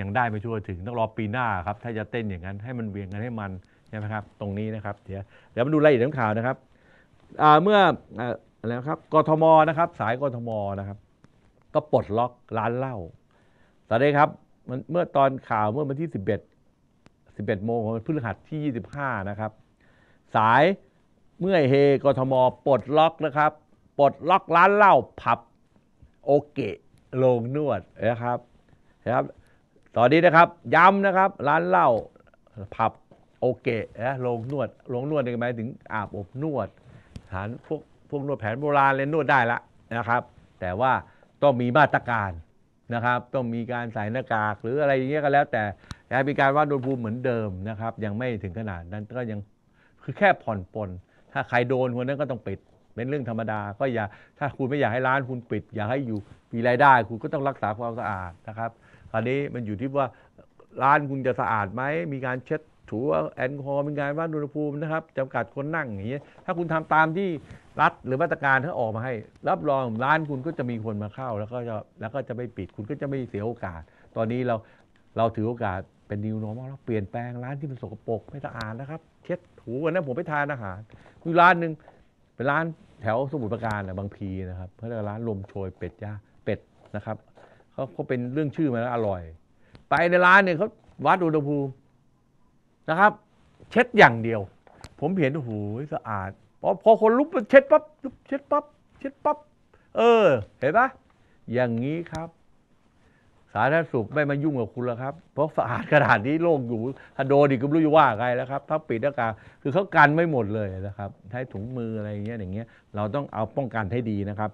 ยังได้ไม่ชั่วถึงต้องรอปีหน้าครับ ถ้าจะเต้นอย่างนั้นให้มันเวียงกันให้มันใช่ไหมครับ ตรงนี้นะครับเดี๋ยวเดี๋ยวมาดูรายละเอียดข่าวนะครับเมื่ออะไรครับกทมนะครับ สายกทมนะครับก็ปลดล็อกร้านเหล้าตอนนี้ครับเมื่อตอนข่าวเมื่อวันที่11 11โมงของพฤหัสที่25นะครับ สายเมื่อเฮกทมปลดล็อกนะครับปลดล็อกร้านเหล้าผับ โอเกะโรงนวดนะครับนะครับตอนนี้นะครับ ย้ำนะครับร้านเหล้าผับโอเกะนะโรงนวดโรงนวดหมายถึง อาบอบนวดฐานพวกพวกนวดแผนโบราณเลยนวดได้ละนะครับ แต่ว่าต้องมีมาตรการนะครับ ต้องมีการใส่หน้ากาก หรืออะไรอย่างเงี้ยก็แล้วแต่แต่มีการวัดอุณหภูมิเหมือนเดิมนะครับ ยังไม่ถึงขนาดนั้นก็ยังคือแค่ผ่อนปลนถ้าใครโดนคนนั้นก็ต้องปิดเป็นเรื่องธรรมดา ก็อย่าถ้าคุณไม่อยากให้ร้านคุณปิด อยากให้อยู่มีรายได้ คุณก็ต้องรักษาความสะอาดนะครับ คราวนี้มันอยู่ที่ว่าร้านคุณจะสะอาดไหมมีการเช็ดถูแอลกอฮอล์เป็นการวัดอุณหภูมินะครับจำกัดคนนั่งอย่างเงี้ยถ้าคุณทำตามที่รัฐหรือมาตรการที่ออกมาให้ รับรองร้านคุณก็จะมีคนมาเข้าแล้วก็จะแล้วก็จะไม่ปิดคุณก็จะไม่เสียโอกาส ตอนนี้เราเราถือโอกาสเป็นนิวโนมอลเราเปลี่ยนแปลงร้านที่มันสกปรกไม่สะอาดนะครับ เช็ดถูวันนั้นผมไปทานอาหารมีร้านหนึ่งเป็นร้านแถวสมุทรปราการนะบางพีนะครับเพาเรีะร้านลมโชยเป็ดย่าเป็ดนะครับเขาเขาเป็นเรื่องชื่อมาแล้วอร่อย ไปในร้านเนี่ยเขาวัดอุณหภูมินะครับเช็ดอย่างเดียว ผมเห็นโอ้โหสะอาด พอพอคนลุกเช็ดปั๊บเช็ดปั๊บเช็ดปั๊บเออ เห็นปะอย่างนี้ครับ สาธารณสุขไม่มายุ่งกับคุณแล้วครับเพราะสะอาดกระดาษนี้โลกอยู่ถ้าโดนดีก็ไม่รู้ว่าไงแล้วครับ ถ้าปิดหน้ากากคือเขากันไม่หมดเลยนะครับใช้ถุงมืออะไรอย่างเงี้ยอย่างเงี้ย เราต้องเอาป้องกันให้ดีนะครับ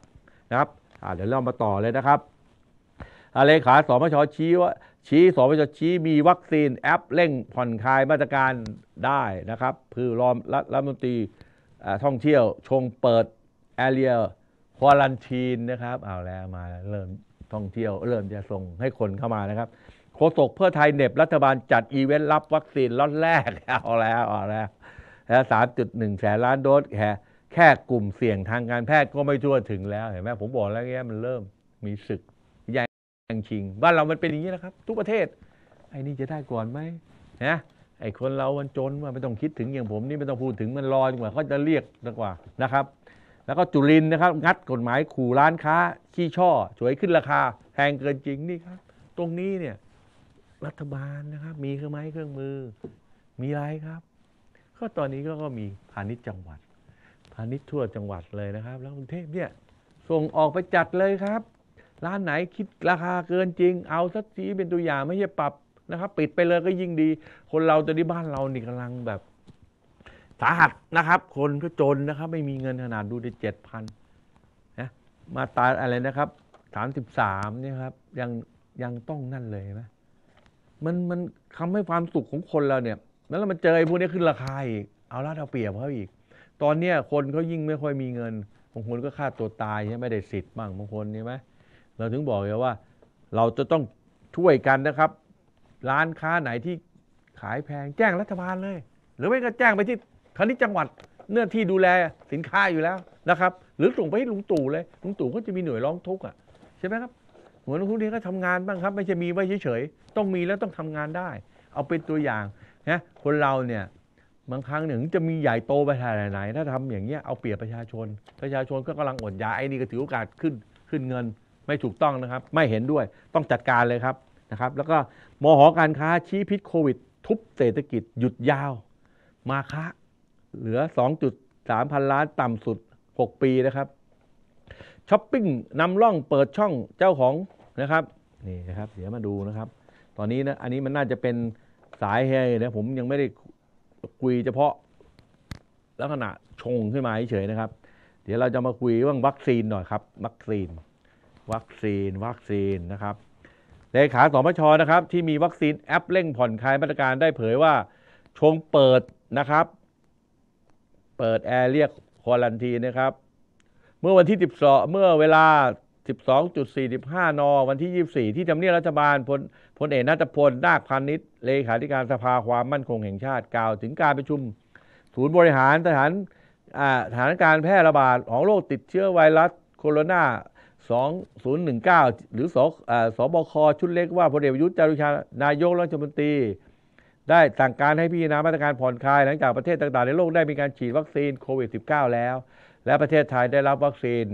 นะครับเดี๋ยวเรามาต่อเลยนะครับอะไรขาสมชชี้ว่าชี้สอบชชี้มีวัคซีนแอปเร่งผ่อนคลายมาตรการได้นะครับพือรอมรัฐมนตรีท่องเที่ยวชงเปิดแอเรียควอลันทีนนะครับเอาแล้วมาเริ่มท่องเที่ยวเริ่มจะส่งให้คนเข้ามานะครับโฆษกเพื่อไทยเน็บรัฐบาลจัดอีเวนต์รับวัคซีนล็อตแรกเอาแล้วเอาแล้วแล้วสามจุดหนึ่งแสนล้านโดสแค่แค่กลุ่มเสี่ยงทางการแพทย์ก็ไม่ทั่วถึงแล้ว เห็นไหมผมบอกแล้วเงี้ยมันเริ่มมีศึกแข่งชิงบ้านเรามันเป็นอย่างนี้แหละครับ ทุกประเทศไอ้นี่จะได้ก่อนไหมนะไอ้คนเรามันจนว่าไม่ต้องคิดถึงอย่างผมนี่ไม่ต้องพูดถึงมันลอยดีกว่าเขาจะเรียกดีกว่านะครับ แล้วก็จุลินนะครับ งัดกฎหมายขู่ร้านค้าขี้ช่อ่วยขึ้นราคา แพงเกินจริงนี่ครับ ตรงนี้เนี่ยรัฐบาลนะครับ มีเครื่องไม้เครื่องมือ มีอะไรครับก็ตอนนี้ก็มีพาณิชย์จังหวัด พาณิชย์ทั่วจังหวัดเลยนะครับ แล้วกรุงเทพเนี่ยส่งออกไปจัดเลยครับร้านไหนคิดราคาเกินจริง เอาสักทีเป็นตัวอย่างไม่ใช่ปรับนะครับ ปิดไปเลยก็ยิ่งดี คนเราตอนนี้บ้านเรานี่กำลังแบบ สาหัสนะครับ คนก็จนนะครับ ไม่มีเงินขนาดดูได้เจ็ดพันนะมาตายอะไรนะครับสามสิบสามเนี่ยครับ ยังยังต้องนั่นเลยนะมันมันทำให้ความสุขของคนเราเนี่ยแล้วมันเจอไอ้พวกนี้ขึ้นราคาอีก เอาละเอาเปรียบเขาอีก ตอนเนี้ยคนเขายิ่งไม่ค่อยมีเงินบางคนก็ฆ่าตัวตายใช่ไหมได้สิทธิ์บ้างบางคนใช่ไหมเราถึงบอกเลยว่าเราจะต้องช่วยกันนะครับ ร้านค้าไหนที่ขายแพงแจ้งรัฐบาลเลย หรือไม่ก็แจ้งไปที่คณิจังหวัดเนื้อที่ดูแลสินค้าอยู่แล้วนะครับ หรือส่งไปให้ลุงตู่เลยลุงตู่ก็จะมีหน่วยร้องทุกข์อ่ะใช่ไหมครับหัวหน้องทุกขนี้ก็ทำงานบ้างครับ ไม่ใช่มีไว้เฉยๆต้องมีแล้วต้องทำงานได้ เอาเป็นตัวอย่างนะคนเราเนี่ยบางครั้งหนึ่งจะมีใหญ่โตไปทางไหนถ้าทำอย่างเงี้ยเอาเปรียบประชาชน ประชาชนก็กำลังอดอยากไอ้นี่ก็ถือโอกาสขึ้นขึ้นเงินไม่ถูกต้องนะครับ ไม่เห็นด้วยต้องจัดการเลยครับนะครับ แล้วก็มหอการค้าชี้พิษโควิด ทุบเศรษฐกิจหยุดยาว มาคะเหลือ 2.3 พันล้านต่ำสุด 6 ปีนะครับช้อปปิ้งนำร่องเปิดช่องเจ้าของนะครับ นี่นะครับ เดี๋ยวมาดูนะครับ ตอนนี้นะอันนี้มันน่าจะเป็นสายเฮนะผมยังไม่ได้คุยเฉพาะลักษณะชงขึ้นมาเฉยนะครับ เดี๋ยวเราจะมาคุยเรื่องวัคซีนหน่อยครับวัคซีนวัคซีนวัคซีนนะครับ เลขาสมชนะครับที่มีวัคซีนแอปเร่งผ่อนคลายมาตรการได้เผยว่าชงเปิดนะครับ เปิดแอร์เรียกควอลันทีนะครับ เมื่อวันที่12เมื่อเวลา 12.45 น วันที่ 24 ที่จำเนียรัฐบาลพลพลเอกนัทพลนาคพันนิชเลขาธิการสภาความมั่นคงแห่งชาติกล่าวถึงการประชุม ศูนย์บริหารสถานสถานการแพร่ระบาดของโรคติดเชื้อไวรัสโคโรนา2019 หรือสสบค ชุดเล็กว่าพลเอกประยุทธ์จันทร์โอชานายกรัฐมนตรีได้สั่งการให้พิจารณามาตรการผ่อนคลาย หลังจากประเทศต่างๆ ในโลกได้มีการฉีดวัคซีนโควิด -19 แล้ว และประเทศไทยได้รับวัคซีน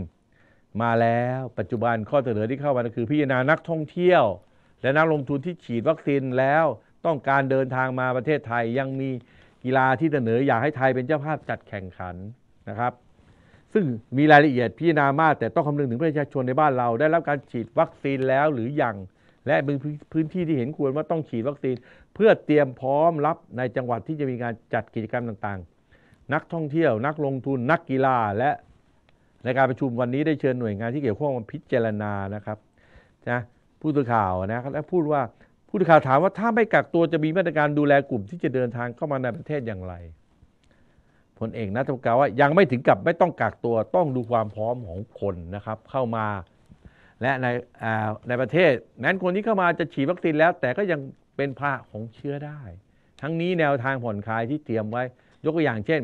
มาแล้วปัจจุบันข้อเสนอที่เข้ามา คือพิจารณานักท่องเที่ยว และนักลงทุนที่ฉีดวัคซีนแล้วต้องการเดินทางมาประเทศไทยยังมีกีฬาที่เสนออยากให้ไทยเป็นเจ้าภาพจัดแข่งขันนะครับซึ่งมีรายละเอียดพิจารณามากแต่ต้องคำนึงถึงประชาชนในบ้านเรา ได้รับการฉีดวัคซีนแล้วหรือยังและเป็นพื้นที่ที่เห็นควรว่าต้องฉีดวัคซีน เพื่อเตรียมพร้อมรับในจังหวัดที่จะมีการจัดกิจกรรมต่างๆ นักท่องเที่ยว นักลงทุนนักกีฬาและ ในการประชุมวันนี้ได้เชิญหน่วยงาน ที่เกี่ยวข้องมาพิจารณานะครับนะผู้สื่อข่าวนะครับและพูดว่าผู้สื่อข่าวถามว่าถ้าไม่กักตัวจะมีมาตรการดูแลกลุ่มที่จะเดินทางเข้ามาในประเทศอย่างไรพลเอกนะทุกกาวว่ายังไม่ถึงกับไม่ต้องกักตัวต้องดูความพร้อมของคนนะครับเข้ามา และในในประเทศนั้นคนที่เข้ามาจะฉีดวัคซีนแล้ว แต่ก็ยังเป็นพาะของเชื้อได้ ทั้งนี้แนวทางผ่อนคลายที่เตรียมไว้ ยกตัวอย่าง เช่น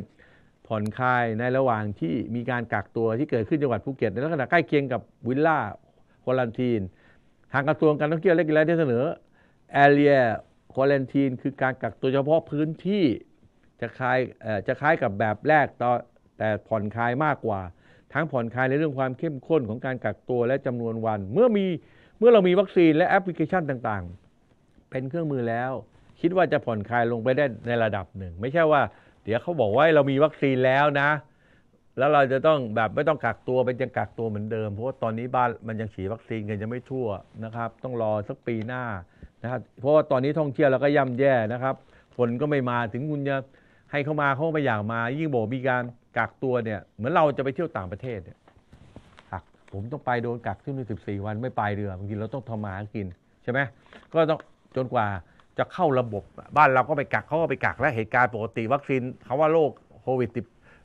ผ่อนคลายในระหว่างที่มีการกักตัวที่เกิดขึ้นจังหวัดภูเก็ตในลักษณะใกล้เคียงกับวิลล่าควอลันทีน ทางกระทรวงการท่องเที่ยวและกีฬาได้เสนอแอเรียควอลันทีน คือการกักตัวเฉพาะพื้นที่จะคลายจะคล้ายกับแบบแรกตอนแต่ผ่อนคลายมากกว่า ทั้งผ่อนคลายในเรื่องความเข้มข้นของการกักตัวและจำนวนวัน เมื่อมี เมื่อเรามีวัคซีนและแอปพลิเคชันต่างๆ เป็นเครื่องมือแล้ว คิดว่าจะผ่อนคลายลงไปได้ในระดับหนึ่ง ไม่ใช่ว่า เดี๋ยวเขาบอกว่าเรามีวัคซีนแล้วนะ แล้วเราจะต้องแบบไม่ต้องกักตัว เป็นยังกักตัวเหมือนเดิม เพราะว่าตอนนี้บ้านมันยังฉีดวัคซีนกันยังไม่ทั่วนะครับ ต้องรอสักปีหน้านะครับ เพราะว่าตอนนี้ท่องเที่ยวเราก็ย่ำแย่นะครับฝนก็ไม่มา ถึงคุณจะให้เข้ามาเขาไมอยากมายิ่งโบมีการกักตัวเนี่ย เหมือนเราจะไปเที่ยวต่างประเทศเนี่ยกักผมต้องไปโดนกักที่นู่นสิบสี่วันไม่ไปเรือบางทีเราต้องทำมาหากิน ใช่ไหมก็ต้องจนกว่าจะเข้าระบบบ้านเราก็ไปกักเขาก็ไปกักและเหตุการณ์ปกติวัคซีนเขาว่าโรคโควิดิ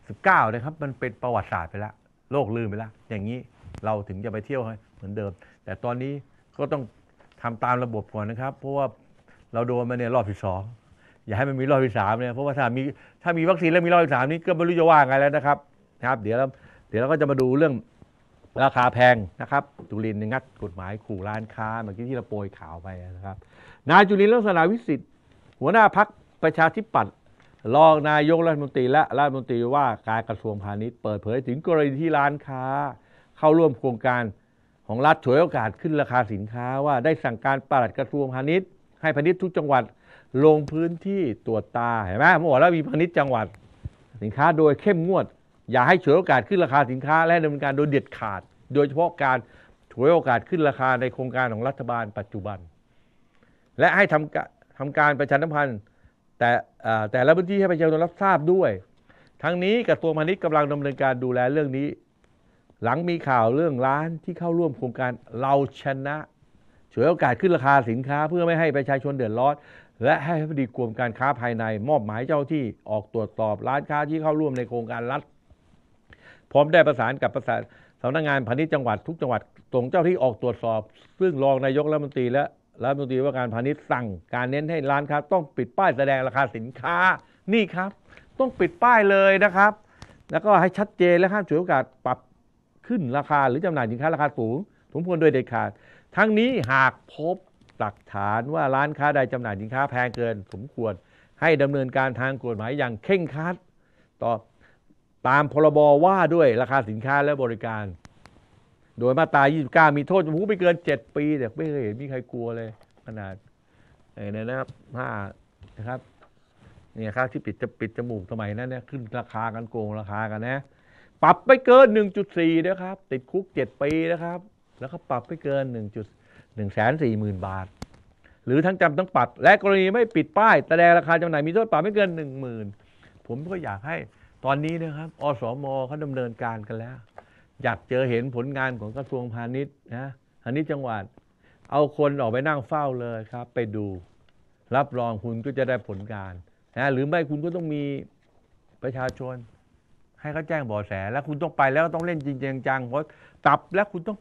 สบเก้านะครับ มันเป็นประวัติศาสตร์ไปแล้ว โลกลืมไปแล้ว อย่างนี้เราถึงจะไปเที่ยวเหมือนเดิมแต่ตอนนี้ก็ต้องทำตามระบบก่อนนะครับเพราะว่าเราโดนมาเนี่ยรอบที่สองอย่าให้มันมีรอบที่สามเนี่ยเพราะว่าถ้ามีถ้ามีวัคซีน แล้วมีรอบที่สามนี้ ก็ไม่รู้ จะว่าไงแล้วนะครับนะครับ เดี๋ยวเราเดี๋ยวเราก็จะมาดูเรื่องราคาแพงนะครับ จุลินงัดกฎหมายขู่ร้านค้าเมื่อกี้ที่เราโปรยข่าวไปนะครับ นายจุลินลักษณะวิสิทธิ์หัวหน้าพักประชาธิปัตย์รองนายกรัฐมนตรี และรัฐมนตรีว่าการกระทรวงพาณิชย์ เปิดเผยถึงกรณีที่ร้านค้า เข้าร่วมโครงการของรัฐฉวยโอกาสขึ้นราคาสินค้าว่าได้สั่งการปลัดกระทรวงพาณิชย์ ให้พาณิชย์ทุกจังหวัดลงพื้นที่ตรวจตา เห็นไหมผมบอกแล้วมีพนณิช์จังหวัดสินค้าโดยเข้มงวด อย่าให้ฉวยโอกาสขึ้นราคาสินค้า และดำเนินการโดยเด็ดขาด โดยเฉพาะการฉวยโอกาสขึ้นราคาในโครงการของรัฐบาลปัจจุบัน และให้ทำทำการประชาสัมพันธ์แต่แต่ละพื้นที่ให้ประชาชนรับทราบด้วย ทั้งนี้กระทรวงพาณิชย์กำลังดำเนินการดูแลเรื่องนี้ หลังมีข่าวเรื่องร้านที่เข้าร่วมโครงการเราชนะฉวยโอกาสขึ้นราคาสินค้าเพื่อไม่ให้ประชาชนเดือดร้อนและให้พอดีกรมการค้าภายใน มอบหมายเจ้าที่ออกตรวจสอบร้านค้าที่เข้าร่วมในโครงการรัฐพร้อมได้ประสานกับประสานสำนักงงานพาณิชย์จังหวัดทุกจังหวัดส่งเจ้าที่ออกตรวจสอบ ซึ่งรองนายกรัฐมนตรีและรัฐมนตรีว่าการพาณิชย์สั่งการเน้นให้ร้านค้าต้องปิดป้ายแสดงราคาสินค้า นี่ครับ ต้องปิดป้ายเลยนะครับ แล้วก็ให้ชัดเจนและห้ามฉวยโอกาสปรับขึ้นราคาหรือจำหน่ายสินค้าราคาสูงสมควรโดยเด็ดขาดทั้งนี้หากพบหลักฐานว่าร้านค้าใดจำหน่ายสินค้าแพงเกิน สมควรให้ดำเนินการทางกฎหมายอย่างเคร่งครัด ต่อตามพรบว่าด้วยราคาสินค้าและบริการ โดยมาตรา้9มีโทษจำคุกไม่เกิน 7 ปี แต่ไม่เคยเห็นมีใครกลัวเลย ขนาดเนี่นะครับห้านะครับเนี่ยค่าที่ปิดจะปิดจมูกสมัยนั้นเนี่ยขึ้นราคากันโกงราคากันนะ ปรับไม่เกิน 1.4นะครับติดคุก7ปีนะครับ แล้วก็ปรับไม่เกิน1.4 140,000บาท หรือทั้งจำทั้งปรับและกรณีไม่ปิดป้ายแสดงราคาจำหน่ายมีโทษปรับไม่เกิน 10,000 ผมก็อยากให้ตอนนี้นะครับอสมเขาดำเนินการกันแล้ว อยากเจอเห็นผลงานของกระทรวงพาณิชย์นะอันนี้จังหวัดเอาคนออกไปนั่งเฝ้าเลยครับ ไปดู รับรองคุณก็จะได้ผลงานนะหรือไม่คุณก็ต้องมีประชาชน ให้เขาแจ้งบ่อแสแล้วคุณต้องไปแล้วต้องเล่นจริงจัง เพราะตับแล้วคุณต้อง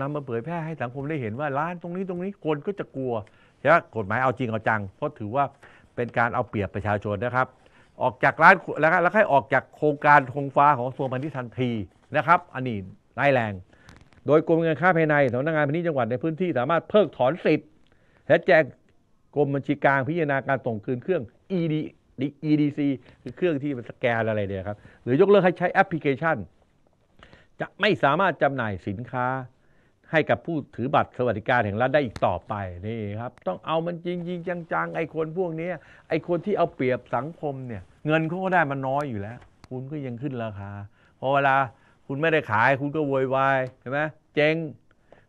นำมาเผยแพร่ให้สังคมได้เห็นว่าร้านตรงนี้ตรงนี้คนก็จะกลัวใช่ไหมกฎหมายเอาจริงเอาจัง เพราะถือว่าเป็นการเอาเปรียบประชาชนนะครับ ออกจากร้านแล้วแล้วให้ออกจากโครงการธงฟ้าของส่วนพันิุ์ทันทีนะครับ อันนี้ร้ายแรง โดยกรมเงินค้าภายในสำนักงานพาณิชย์จังหวัดในพื้นที่สามารถเพิกถอนสิทธิ์และแจกกรมบัญชีกลางพิจารณาการส่งคืนเครื่อง ED EDC คือเครื่องที่มันสแกนอะไรเนี่ยครับ หรือยกเลิกให้ใช้แอปพลิเคชัน จะไม่สามารถจำหน่ายสินค้าให้กับผู้ถือบัตรสวัสดิการแห่งรัฐได้อีกต่อไปนี่ครับต้องเอามันจริงจริงจัง ๆ ไอ้คนพวกนี้ไอ้คนที่เอาเปรียบสังคมเนี่ย เงินเขาก็ได้มันน้อยอยู่แล้ว คุณก็ยังขึ้นราคาพอเวลาคุณไม่ได้ขาย คุณก็โวยวายใช่ไหมเจ๊ง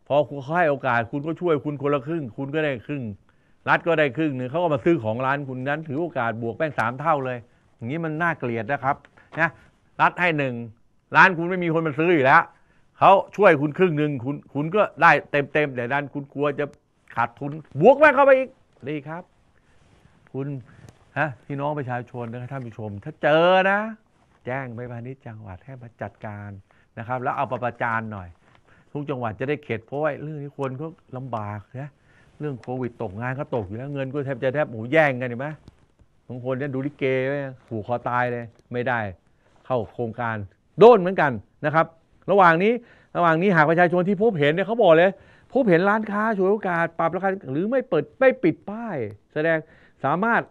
พอคุณให้โอกาสคุณก็ช่วย คุณคนละครึ่ง คุณก็ได้ครึ่ง รัฐก็ได้ครึ่งหนึ่งเขาก็มาซื้อของร้านคุณนั้น ถือโอกาสบวกแป้งสามเท่าเลยอย่างนี้มันน่าเกลียดนะครับนะรัฐให้หนึ่งร้านคุณไม่มีคนมาซื้ออยู่แล้วเขาช่วยคุณครึ่งหนึ่งคุณคุณก็ได้เต็มเต็มแต่นั้นคุณกลัวจะขาดทุนบวกแม่เข้าไปอีกนี่ครับ คุณฮะพี่น้องประชาชนนะครับท่านผู้ชม ถ้าเจอนะ แจ้งไปพาณิชย์จังหวัดให้มาจัดการนะครับ แล้วเอาประประจานหน่อย ทุกจังหวัดจะได้เข็ดเพราะว่าเรื่องนี้คนก็ลำบากนะเรื่องโควิดตกงานก็ตกอยู่แล้วเงินก็แทบจะแทบหมูแย่งกันเห็นไหมบางคนเนี่ยดูลิเกหูคอตายเลยไม่ได้ เข้าโครงการ โดนเหมือนกันนะครับระหว่างนี้ ระหว่างนี้หากประชาชนที่พบเห็นเนี่ยเขาบอกเลย พบเห็นร้านค้า่วยโอกาส ปรับราคา หรือไม่เปิด ไม่ปิดป้าย แสดงสามารถ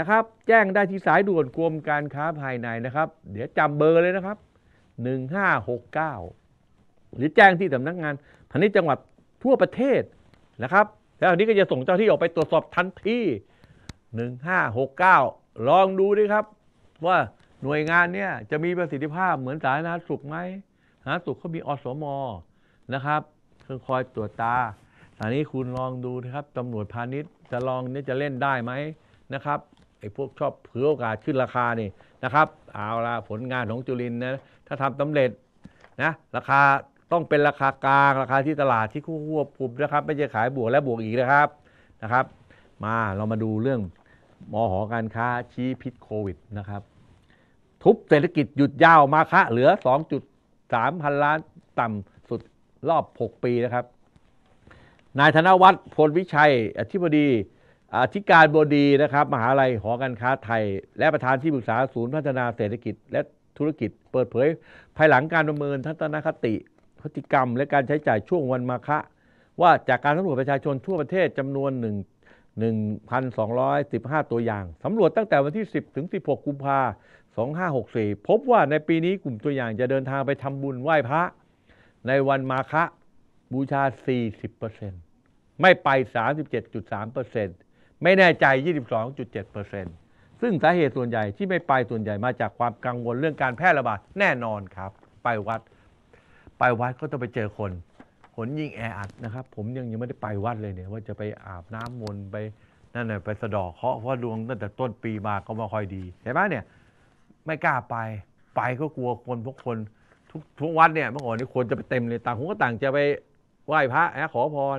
นะครับแจ้งได้ที่สายด่วนกรมการค้าภายในนะครับ เดี๋ยวจำเบอร์เลยนะครับ 1569 หรือแจ้งที่สำนักงานพาณิชย์จังหวัดทั่วประเทศนะครับ แล้วอันนี้ก็จะส่งเจ้าที่ออกไปตรวจสอบทันที่1569 ลองดูด้วยครับ ว่าหน่วยงานเนี่ยจะมีประสิทธิภาพเหมือนสาธารณสุขไหมสาธารณสุขเขามีอสมนะครับเครื่องคอยตรวจตาอันนี้คุณลองดูนะครับตำรวจพาณิชย์จะลองนี่จะเล่นได้ไหมนะครับไอ้พวกชอบเผื่อโอกาสขึ้นราคานี่นะครับเอาละผลงานของจุลินนะถ้าทำสาเร็จนะราคาต้องเป็นราคากลาง ราคาที่ตลาดที่ควบคุมนะครับ ไม่จะขายบวกและบวกอีกนะครับนะครับ มาเรามาดูเรื่องมอหอการค้าชี้พิษโควิดนะครับ ทุบเศรษฐกิจหยุดยาวมาคะเหลือ3,000 ล้านต่ำสุดรอบ 6 ปีนะครับ นายธนวัฒน์พลวิชัย อธิบดีอธิการบดีนะครับ มหาลัยหอการค้าไทย และประธานที่ปรึกษา ศูนย์พัฒนาเศรษฐกิจ และธุรกิจ เปิดเผยภายหลังการประเมินทัศนคติพฤติกรรม และการใช้จ่ายช่วงวันมาฆะว่าจากการสำรวจประชาชนทั่วประเทศจำนวน1 1,215 ตัวอย่างสำรวจตั้งแต่วันที่ 10ถึง16 กุมภา2564 พบว่าในปีนี้กลุ่มตัวอย่างจะเดินทางไปทำบุญไหว้พระ ในวันมาฆะบูชา 40%ไม่ไป 37.3%ไม่แน่ใจ 22.7%ซึ่งสาเหตุส่วนใหญ่ที่ไม่ไปส่วนใหญ่มาจากความกังวลเรื่องการแพร่ระบาดแน่นอนครับ ไปวัด ไปวัดก็ต้องไปเจอคนผลยิ่งแออัดนะครับ ผมยังยังไม่ได้ไปวัดเลยเนี่ย ว่าจะไปอาบน้ำมนต์ไปนั่นน่ะไปสะดอกเคาะเพราะดวงตั้งแต่ต้นปีมาก็ไม่ค่อยดีเห็นไหมเนี่ยไม่กล้าไปไปก็กลัวคนพวกคนทุกทุกวัดเนี่ยเมื่อก่อนนี่คนจะไปเต็มเลยต่างคนก็ต่างจะไปไหว้พระอะขอพร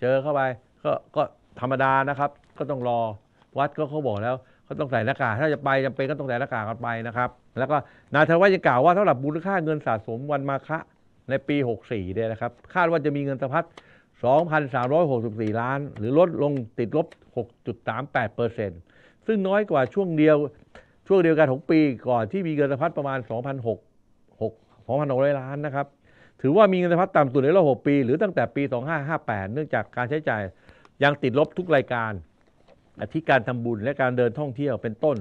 เจอเข้าไป ก็ก็ธรรมดานะครับ ก็ต้องรอวัดก็เขาบอกแล้วก็ต้องใส่หน้ากากถ้าจะไปจำเป็นก็ต้องใส่หน้ากากกันไปนะครับ แล้วก็นายธนวัฒน์ยังกล่าวว่าเท่าหรับมูลค่าเงินสะสมวันมาคะในปี64เนี่ยนะครับ คาดว่าจะมีเงินสะพัด2,364ล้าน หรือลดลงติดลบ6.38%ซึ่งน้อยกว่าช่วงเดียวช่วงเดียวกันของปีก่อนที่มีเงินสะพัดประมาณ 2,600 2,600 ล้านนะครับ ถือว่ามีเงินสะพัดต่ำสุดในรอบ 6 ปีหรือตั้งแต่ปี 2558 เนื่องจากการใช้จ่ายยังติดลบทุกรายการอาทิการทำบุญและการเดินท่องเที่ยวเป็นต้น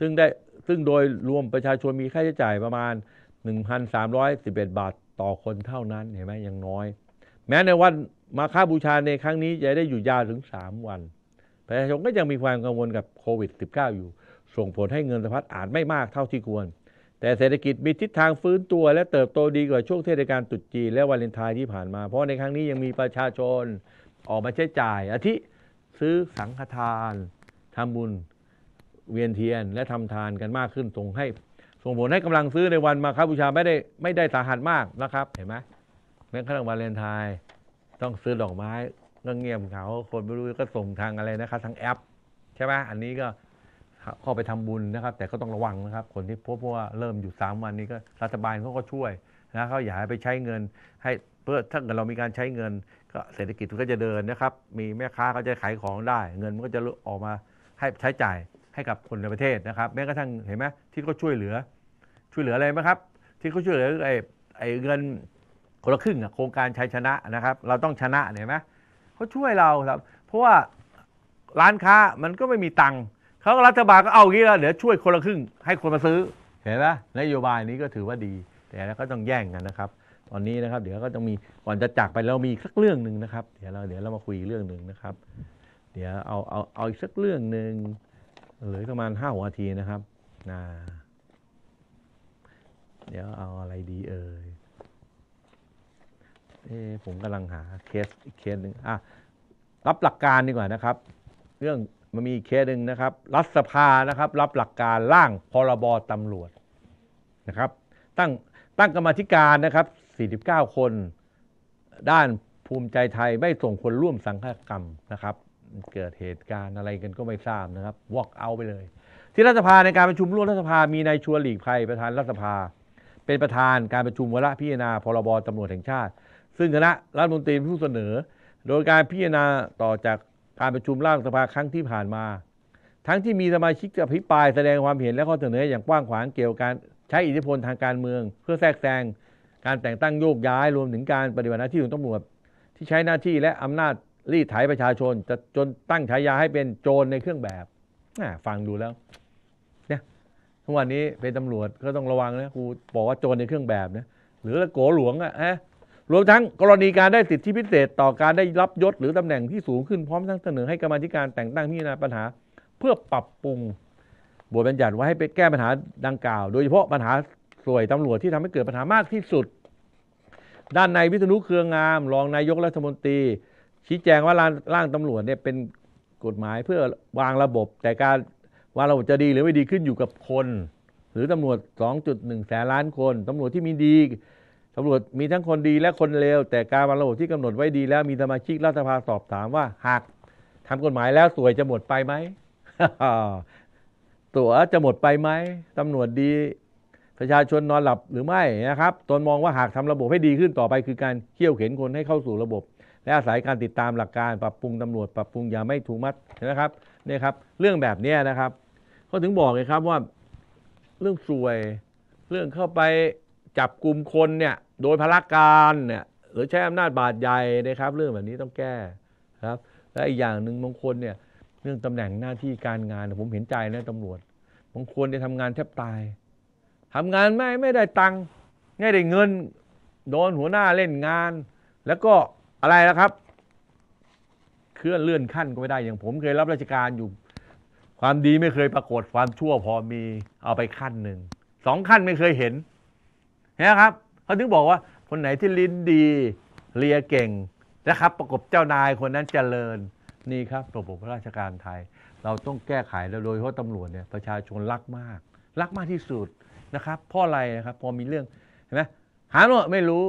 ซึ่งได้ซึ่งโดยรวมประชาชนมีค่าใช้จ่ายประมาณ 1,311 บาทต่อคนเท่านั้นเห็นไหมยังน้อย แม้ในวันมาค่าบูชาในครั้งนี้จะได้อยู่ยาวถึง 3 วันประชาชนก็ยังมีความกังวลกับโควิด -19 อยู่ส่งผลให้เงินสะพัดอาจไม่มากเท่าที่ควร แต่เศรษฐกิจมีทิศทางฟื้นตัว และเติบโตดีกว่าช่วงเทศกาลตรุษจีนและวาเลนไทน์ที่ผ่านมา เพราะในครั้งนี้ยังมีประชาชนออกมาใช้จ่าย อาทิซื้อสังฆทานทำบุญ เวียนเทียน และทำทานกันมากขึ้น ส่งให้ส่งผลให้กำลังซื้อในวันมาครบูชาไม่ได้ไม่ได้สาหัสมากนะครับ เห็นไหมแม้กระทั่งวาเลนไทน์ต้องซื้อดอกไม้เงียบเขาคนไม่รู้ก็ส่งทางอะไรนะครับทางแอปใช่ไหมอันนี้ก็เข้าไปทำบุญนะครับ แต่ก็ต้องระวังนะครับ คนที่พบว่าเริ่มอยู่ 3 วันนี้ก็รัฐบาลเขาก็ช่วยนะเขาอยาาให้ไปใช้เงินให้เพื่อถ้าเกิดเรามีการใช้เงิน ก็เศรษฐกิจก็จะเดินนะครับ มีแม่ค้าก็จะขายของได้ เงินมันก็จะออกมาให้ใช้จ่ายให้กับคนในประเทศนะครับ แม้กระทั่งเห็นไหมที่เขาช่วยเหลือ ช่วยเหลืออะไรไหมครับที่เขาช่วยเหลือไอ้ไอ้เงินคนละครึ่งอะโครงการชัยชนะนะครับ เราต้องชนะเห็นไหมเขาช่วยเราครับ เพราะว่าร้านค้ามันก็ไม่มีตังค์เขารัฐบาลก็เอางี้แล้วเดี๋ยวช่วยคนละครึ่งให้คนมาซื้อ เห็นไหมนโยบายนี้ก็ถือว่าดีแต่แล้วก็ต้องแย่งกันนะครับ ตอนนี้นะครับ เดี๋ยวก็ต้องมีก่อนจะจากไปเรามีสักเรื่องหนึ่งนะครับ เดี๋ยวเราเดี๋ยวเรามาคุยเรื่องหนึ่งนะครับ เดี๋ยวเอาเอาเอาอีกสักเรื่องหนึ่งเหลือประมาณห้าหัวทีนะครับนะเดี๋ยวเอาอะไรดีเอ่ยเอผมกำลังหาเคสอีกเคสหนึ่งอ่ะรับหลักการดีกว่านะครับ เรื่องมันมีเคสหนึ่งนะครับ รัฐสภานะครับ รับหลักการร่างพรบตำรวจนะครับ ตั้งตั้งกรรมธิการนะครับ49 คน ด้านภูมิใจไทยไม่ส่งคนร่วมสังฆกรรมนะครับ เกิดเหตุการณ์อะไรกันก็ไม่ทราบนะครับวอกเอาไปเลย ที่รัฐสภาในการประชุมร่วมรัฐสภา มีนายชวนหลีกภัยประธานรัฐสภา เป็นประธานการประชุมวาระพิจารณาพรบตำรวจแห่งชาติ ซึ่งคณะรัฐมนตรีผู้เสนอ โดยการพิจารณาต่อจากการประชุมร่างสภาครั้งที่ผ่านมา ทั้งที่มีสมาชิกอภิปรายแสดงความเห็น และข้อเสนออย่างกว้างขวางเกี่ยวกับการใช้อิทธิพลทางการเมือง เพื่อแทรกแซงการแต่งตั้งโยกย้ายรวมถึงการปฏิบัติหน้าที่ของตำรวจที่ใช้หน้าที่และอำนาจรีดไถประชาชนจะจนตั้งฉายาให้เป็นโจรในเครื่องแบบฟังดูแล้ว เนี่ยทุกวันนี้เป็นตำรวจก็ต้องระวังนะครูบอกว่าโจรในเครื่องแบบนะหรือโกหลวงอะ่ะรวมทั้งกรณีการได้สิทธิพิเศษต่อการได้รับยศหรือตำแหน่งที่สูงขึ้นพร้อมทั้งเสนอ ให้กรรมธิการแต่งตั้งพิจารณาปัญหา เพื่อปรับปรุง บทบัญญัติไว้ให้แก้ปัญหาดังกล่าวโดยเฉพาะปัญหาสวยตำรวจที่ทำให้เกิดปัญหามากที่สุด ด้านในวิศนุเครืองามรองนายกรัฐมนตรี ชี้แจงว่าร่างตำรวจเนี่ยเป็นกฎหมายเพื่อวางระบบ แต่การวางระบบจะดีหรือไม่ดีขึ้นอยู่กับคน หรือตำรวจ 2.1 แสนล้านคนตำรวจที่มีดีตำรวจมีทั้งคนดีและคนเลวแต่การวางระบบที่กำหนดไว้ดีแล้วมีสมาชิกรัฐสภาสอบถามว่าหาก ทำกฎหมายแล้วสวยจะหมดไปไหม ตั๋วจะหมดไปไหมตำรวจดี ประชาชนนอนหลับหรือไม่นะครับ ตนมองว่าหากทำระบบให้ดีขึ้นต่อไปคือการเขี่ยวเข็นคนให้เข้าสู่ระบบ และอาศัยการติดตามหลักการปรับปรุงตำรวจปรับปรุงอย่าไม่ถูกมัดนะครับนี่ครับ เรื่องแบบนี้นะครับเขาถึงบอกเลยครับว่าเรื่องสวย เรื่องเข้าไปจับกลุ่มคนเนี่ยโดยพลัการเนี่ยหรือใช้อำนาจบาดใหญ่นะครับ เรื่องแบบนี้ต้องแก้ครับ และอีกอย่างหนึ่งบางคนเนี่ย เรื่องตำแหน่งหน้าที่การงานผมเห็นใจนะตำรวจบางคนจะทำงานแทบตายทำงานไม่ไม่ได้ตังค์ไม่ได้เงินโดนหัวหน้าเล่นงาน แล้วก็อะไรนะครับเคลื่อนเลื่อนขั้นก็ไม่ได้อย่างผมเคยรับราชการอยู่ ความดีไม่เคยปรากฏความชั่วพอมีเอาไปขั้นหนึ่งสองขั้นไม่เคยเห็นนะครับเขาถึงบอกว่าคนไหนที่ลิ้นดีเลียเก่งนะครับ ประกบเจ้านายคนนั้นเจริญนี่ครับระบบราชการไทย เราต้องแก้ไขแล้วโดยเพราะตำรวจเนี่ยประชาชนรักมาก รักมากที่สุดนะครับเพราะอะไรนะครับพอมีเรื่องเห็นไหมหาหน่ไม่รู้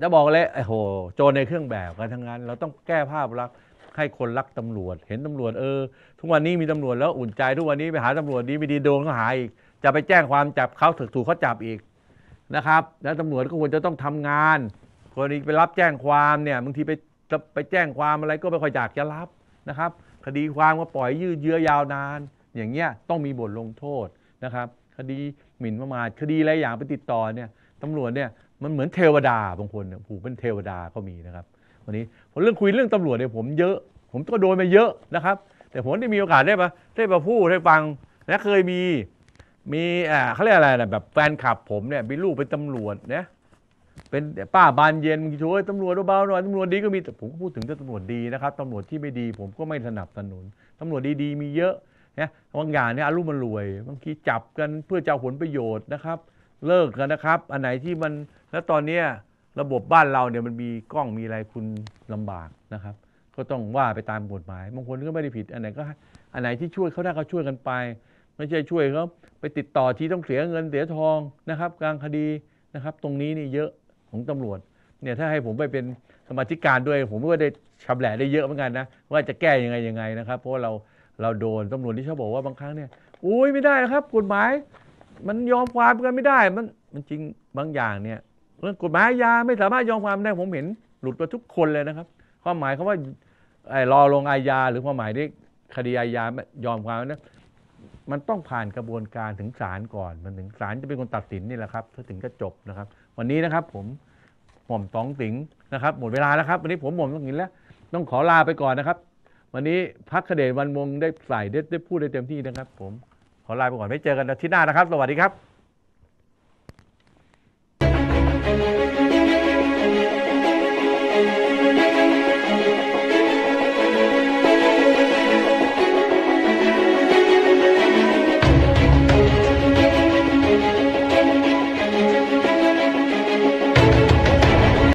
จะบอกเลยไอ้โหโจรในเครื่องแบบกันทั้งนั้นเราต้องแก้ภาพลักษณ์ให้คนรักตำรวจเห็นตำรวจเออ ทุกวันนี้มีตำรวจแล้วอุ่นใจทุกวันนี้ไปหาตำรวจดีไม่ดีโดนก็หาอีกจะไปแจ้งความจับเขาถึกถูกเขาจับอีกนะครับแล้วตำรวจก็ควรจะต้องทำงานคนไปรับแจ้งความเนี่ยบางทีไปไปแจ้งความอะไรก็ไม่ค่อยอยากจะรับนะครับ คดีความก็ปล่อยยืดเยื้อยาวนาน อย่างเงี้ยต้องมีบทลงโทษนะครับคดีหมิ่นประมาทคดีอะไรอย่างไปติดต่อเนี่ยตำรวจเนี่ยมันเหมือนเทวดาบางคนเนี่ยผูกเป็นเทวดาก็มีนะครับ วันนี้ผมเรื่องคุยเรื่องตำรวจเนี่ยผมเยอะ ผมก็โดนมาเยอะนะครับ แต่ผมได้มีโอกาสได้มาได้มาพูดได้ฟังและเคยมีมีอ่าเขาเรียกอะไรนะแบบแฟนคลับผมเนี่ยมีลูกเป็นตำรวจเนะเป็นป้าบานเย็นช่วยตำรวจเบาๆหน่อย ตำรวจดีก็มีแต่ผมพูดถึงแต่ตำรวจดีนะครับ ตำรวจที่ไม่ดีผมก็ไม่สนับสนุน ตำรวจดีๆ มีเยอะนะบางอย่างเนี่ยอารมณ์มันรวย บางทีจับกันเพื่อจะผลประโยชน์นะครับ เลิกกันนะครับ อันไหนที่มัน แล้วตอนเนี้ยระบบบ้านเราเนี่ยมันมีกล้องมีอะไรคุณลำบากนะครับ ก็ต้องว่าไปตามกฎหมายบางคนก็ไม่ได้ผิดอันไหนก็อันไหนที่ช่วยเขาได้ก็ช่วยกันไปไม่ใช่ช่วยเขาไปติดต่อที่ต้องเสียเงินเสียทองนะครับกลางคดีนะครับ ตรงนี้นี่เยอะของตำรวจเนี่ยถ้าให้ผมไปเป็นสมาชิกการด้วย ผมก็ได้ชำแหละได้เยอะเหมือนกันนะว่าจะแก้ยังไงยังไงนะครับ เพราะเราเราโดนตำรวจที่ชอบบอกว่าบางครั้งเนี่ย อุ้ยไม่ได้นะครับกฎหมาย มันยอมความกันไม่ได้มันมันจริงบางอย่างเนี่ยเรื่องกฎหมายยาไม่สามารถยอมความได้ผมเห็นหลุดมาทุกคนเลยนะครับความหมายคำว่าไอ้รอลงอาญาหรือความหมายที่คดีอาญายอมความนะมันต้องผ่านกระบวนการถึงศาลก่อน มันถึงศาลจะเป็นคนตัดสินนี่แหละครับถึงจะจบนะครับ วันนี้นะครับผมหม่อมตองสิงนะครับ หมดเวลาแล้วครับวันนี้ผมหม่อมตองหิงแล้ว ต้องขอลาไปก่อนนะครับ วันนี้พักเดชวันวงได้ใส่ได้ได้พูดได้เต็มที่นะครับ ผมขอลาไปก่อนไม่เจอกันอาทิตย์หน้านะครับ สวัสดีครับ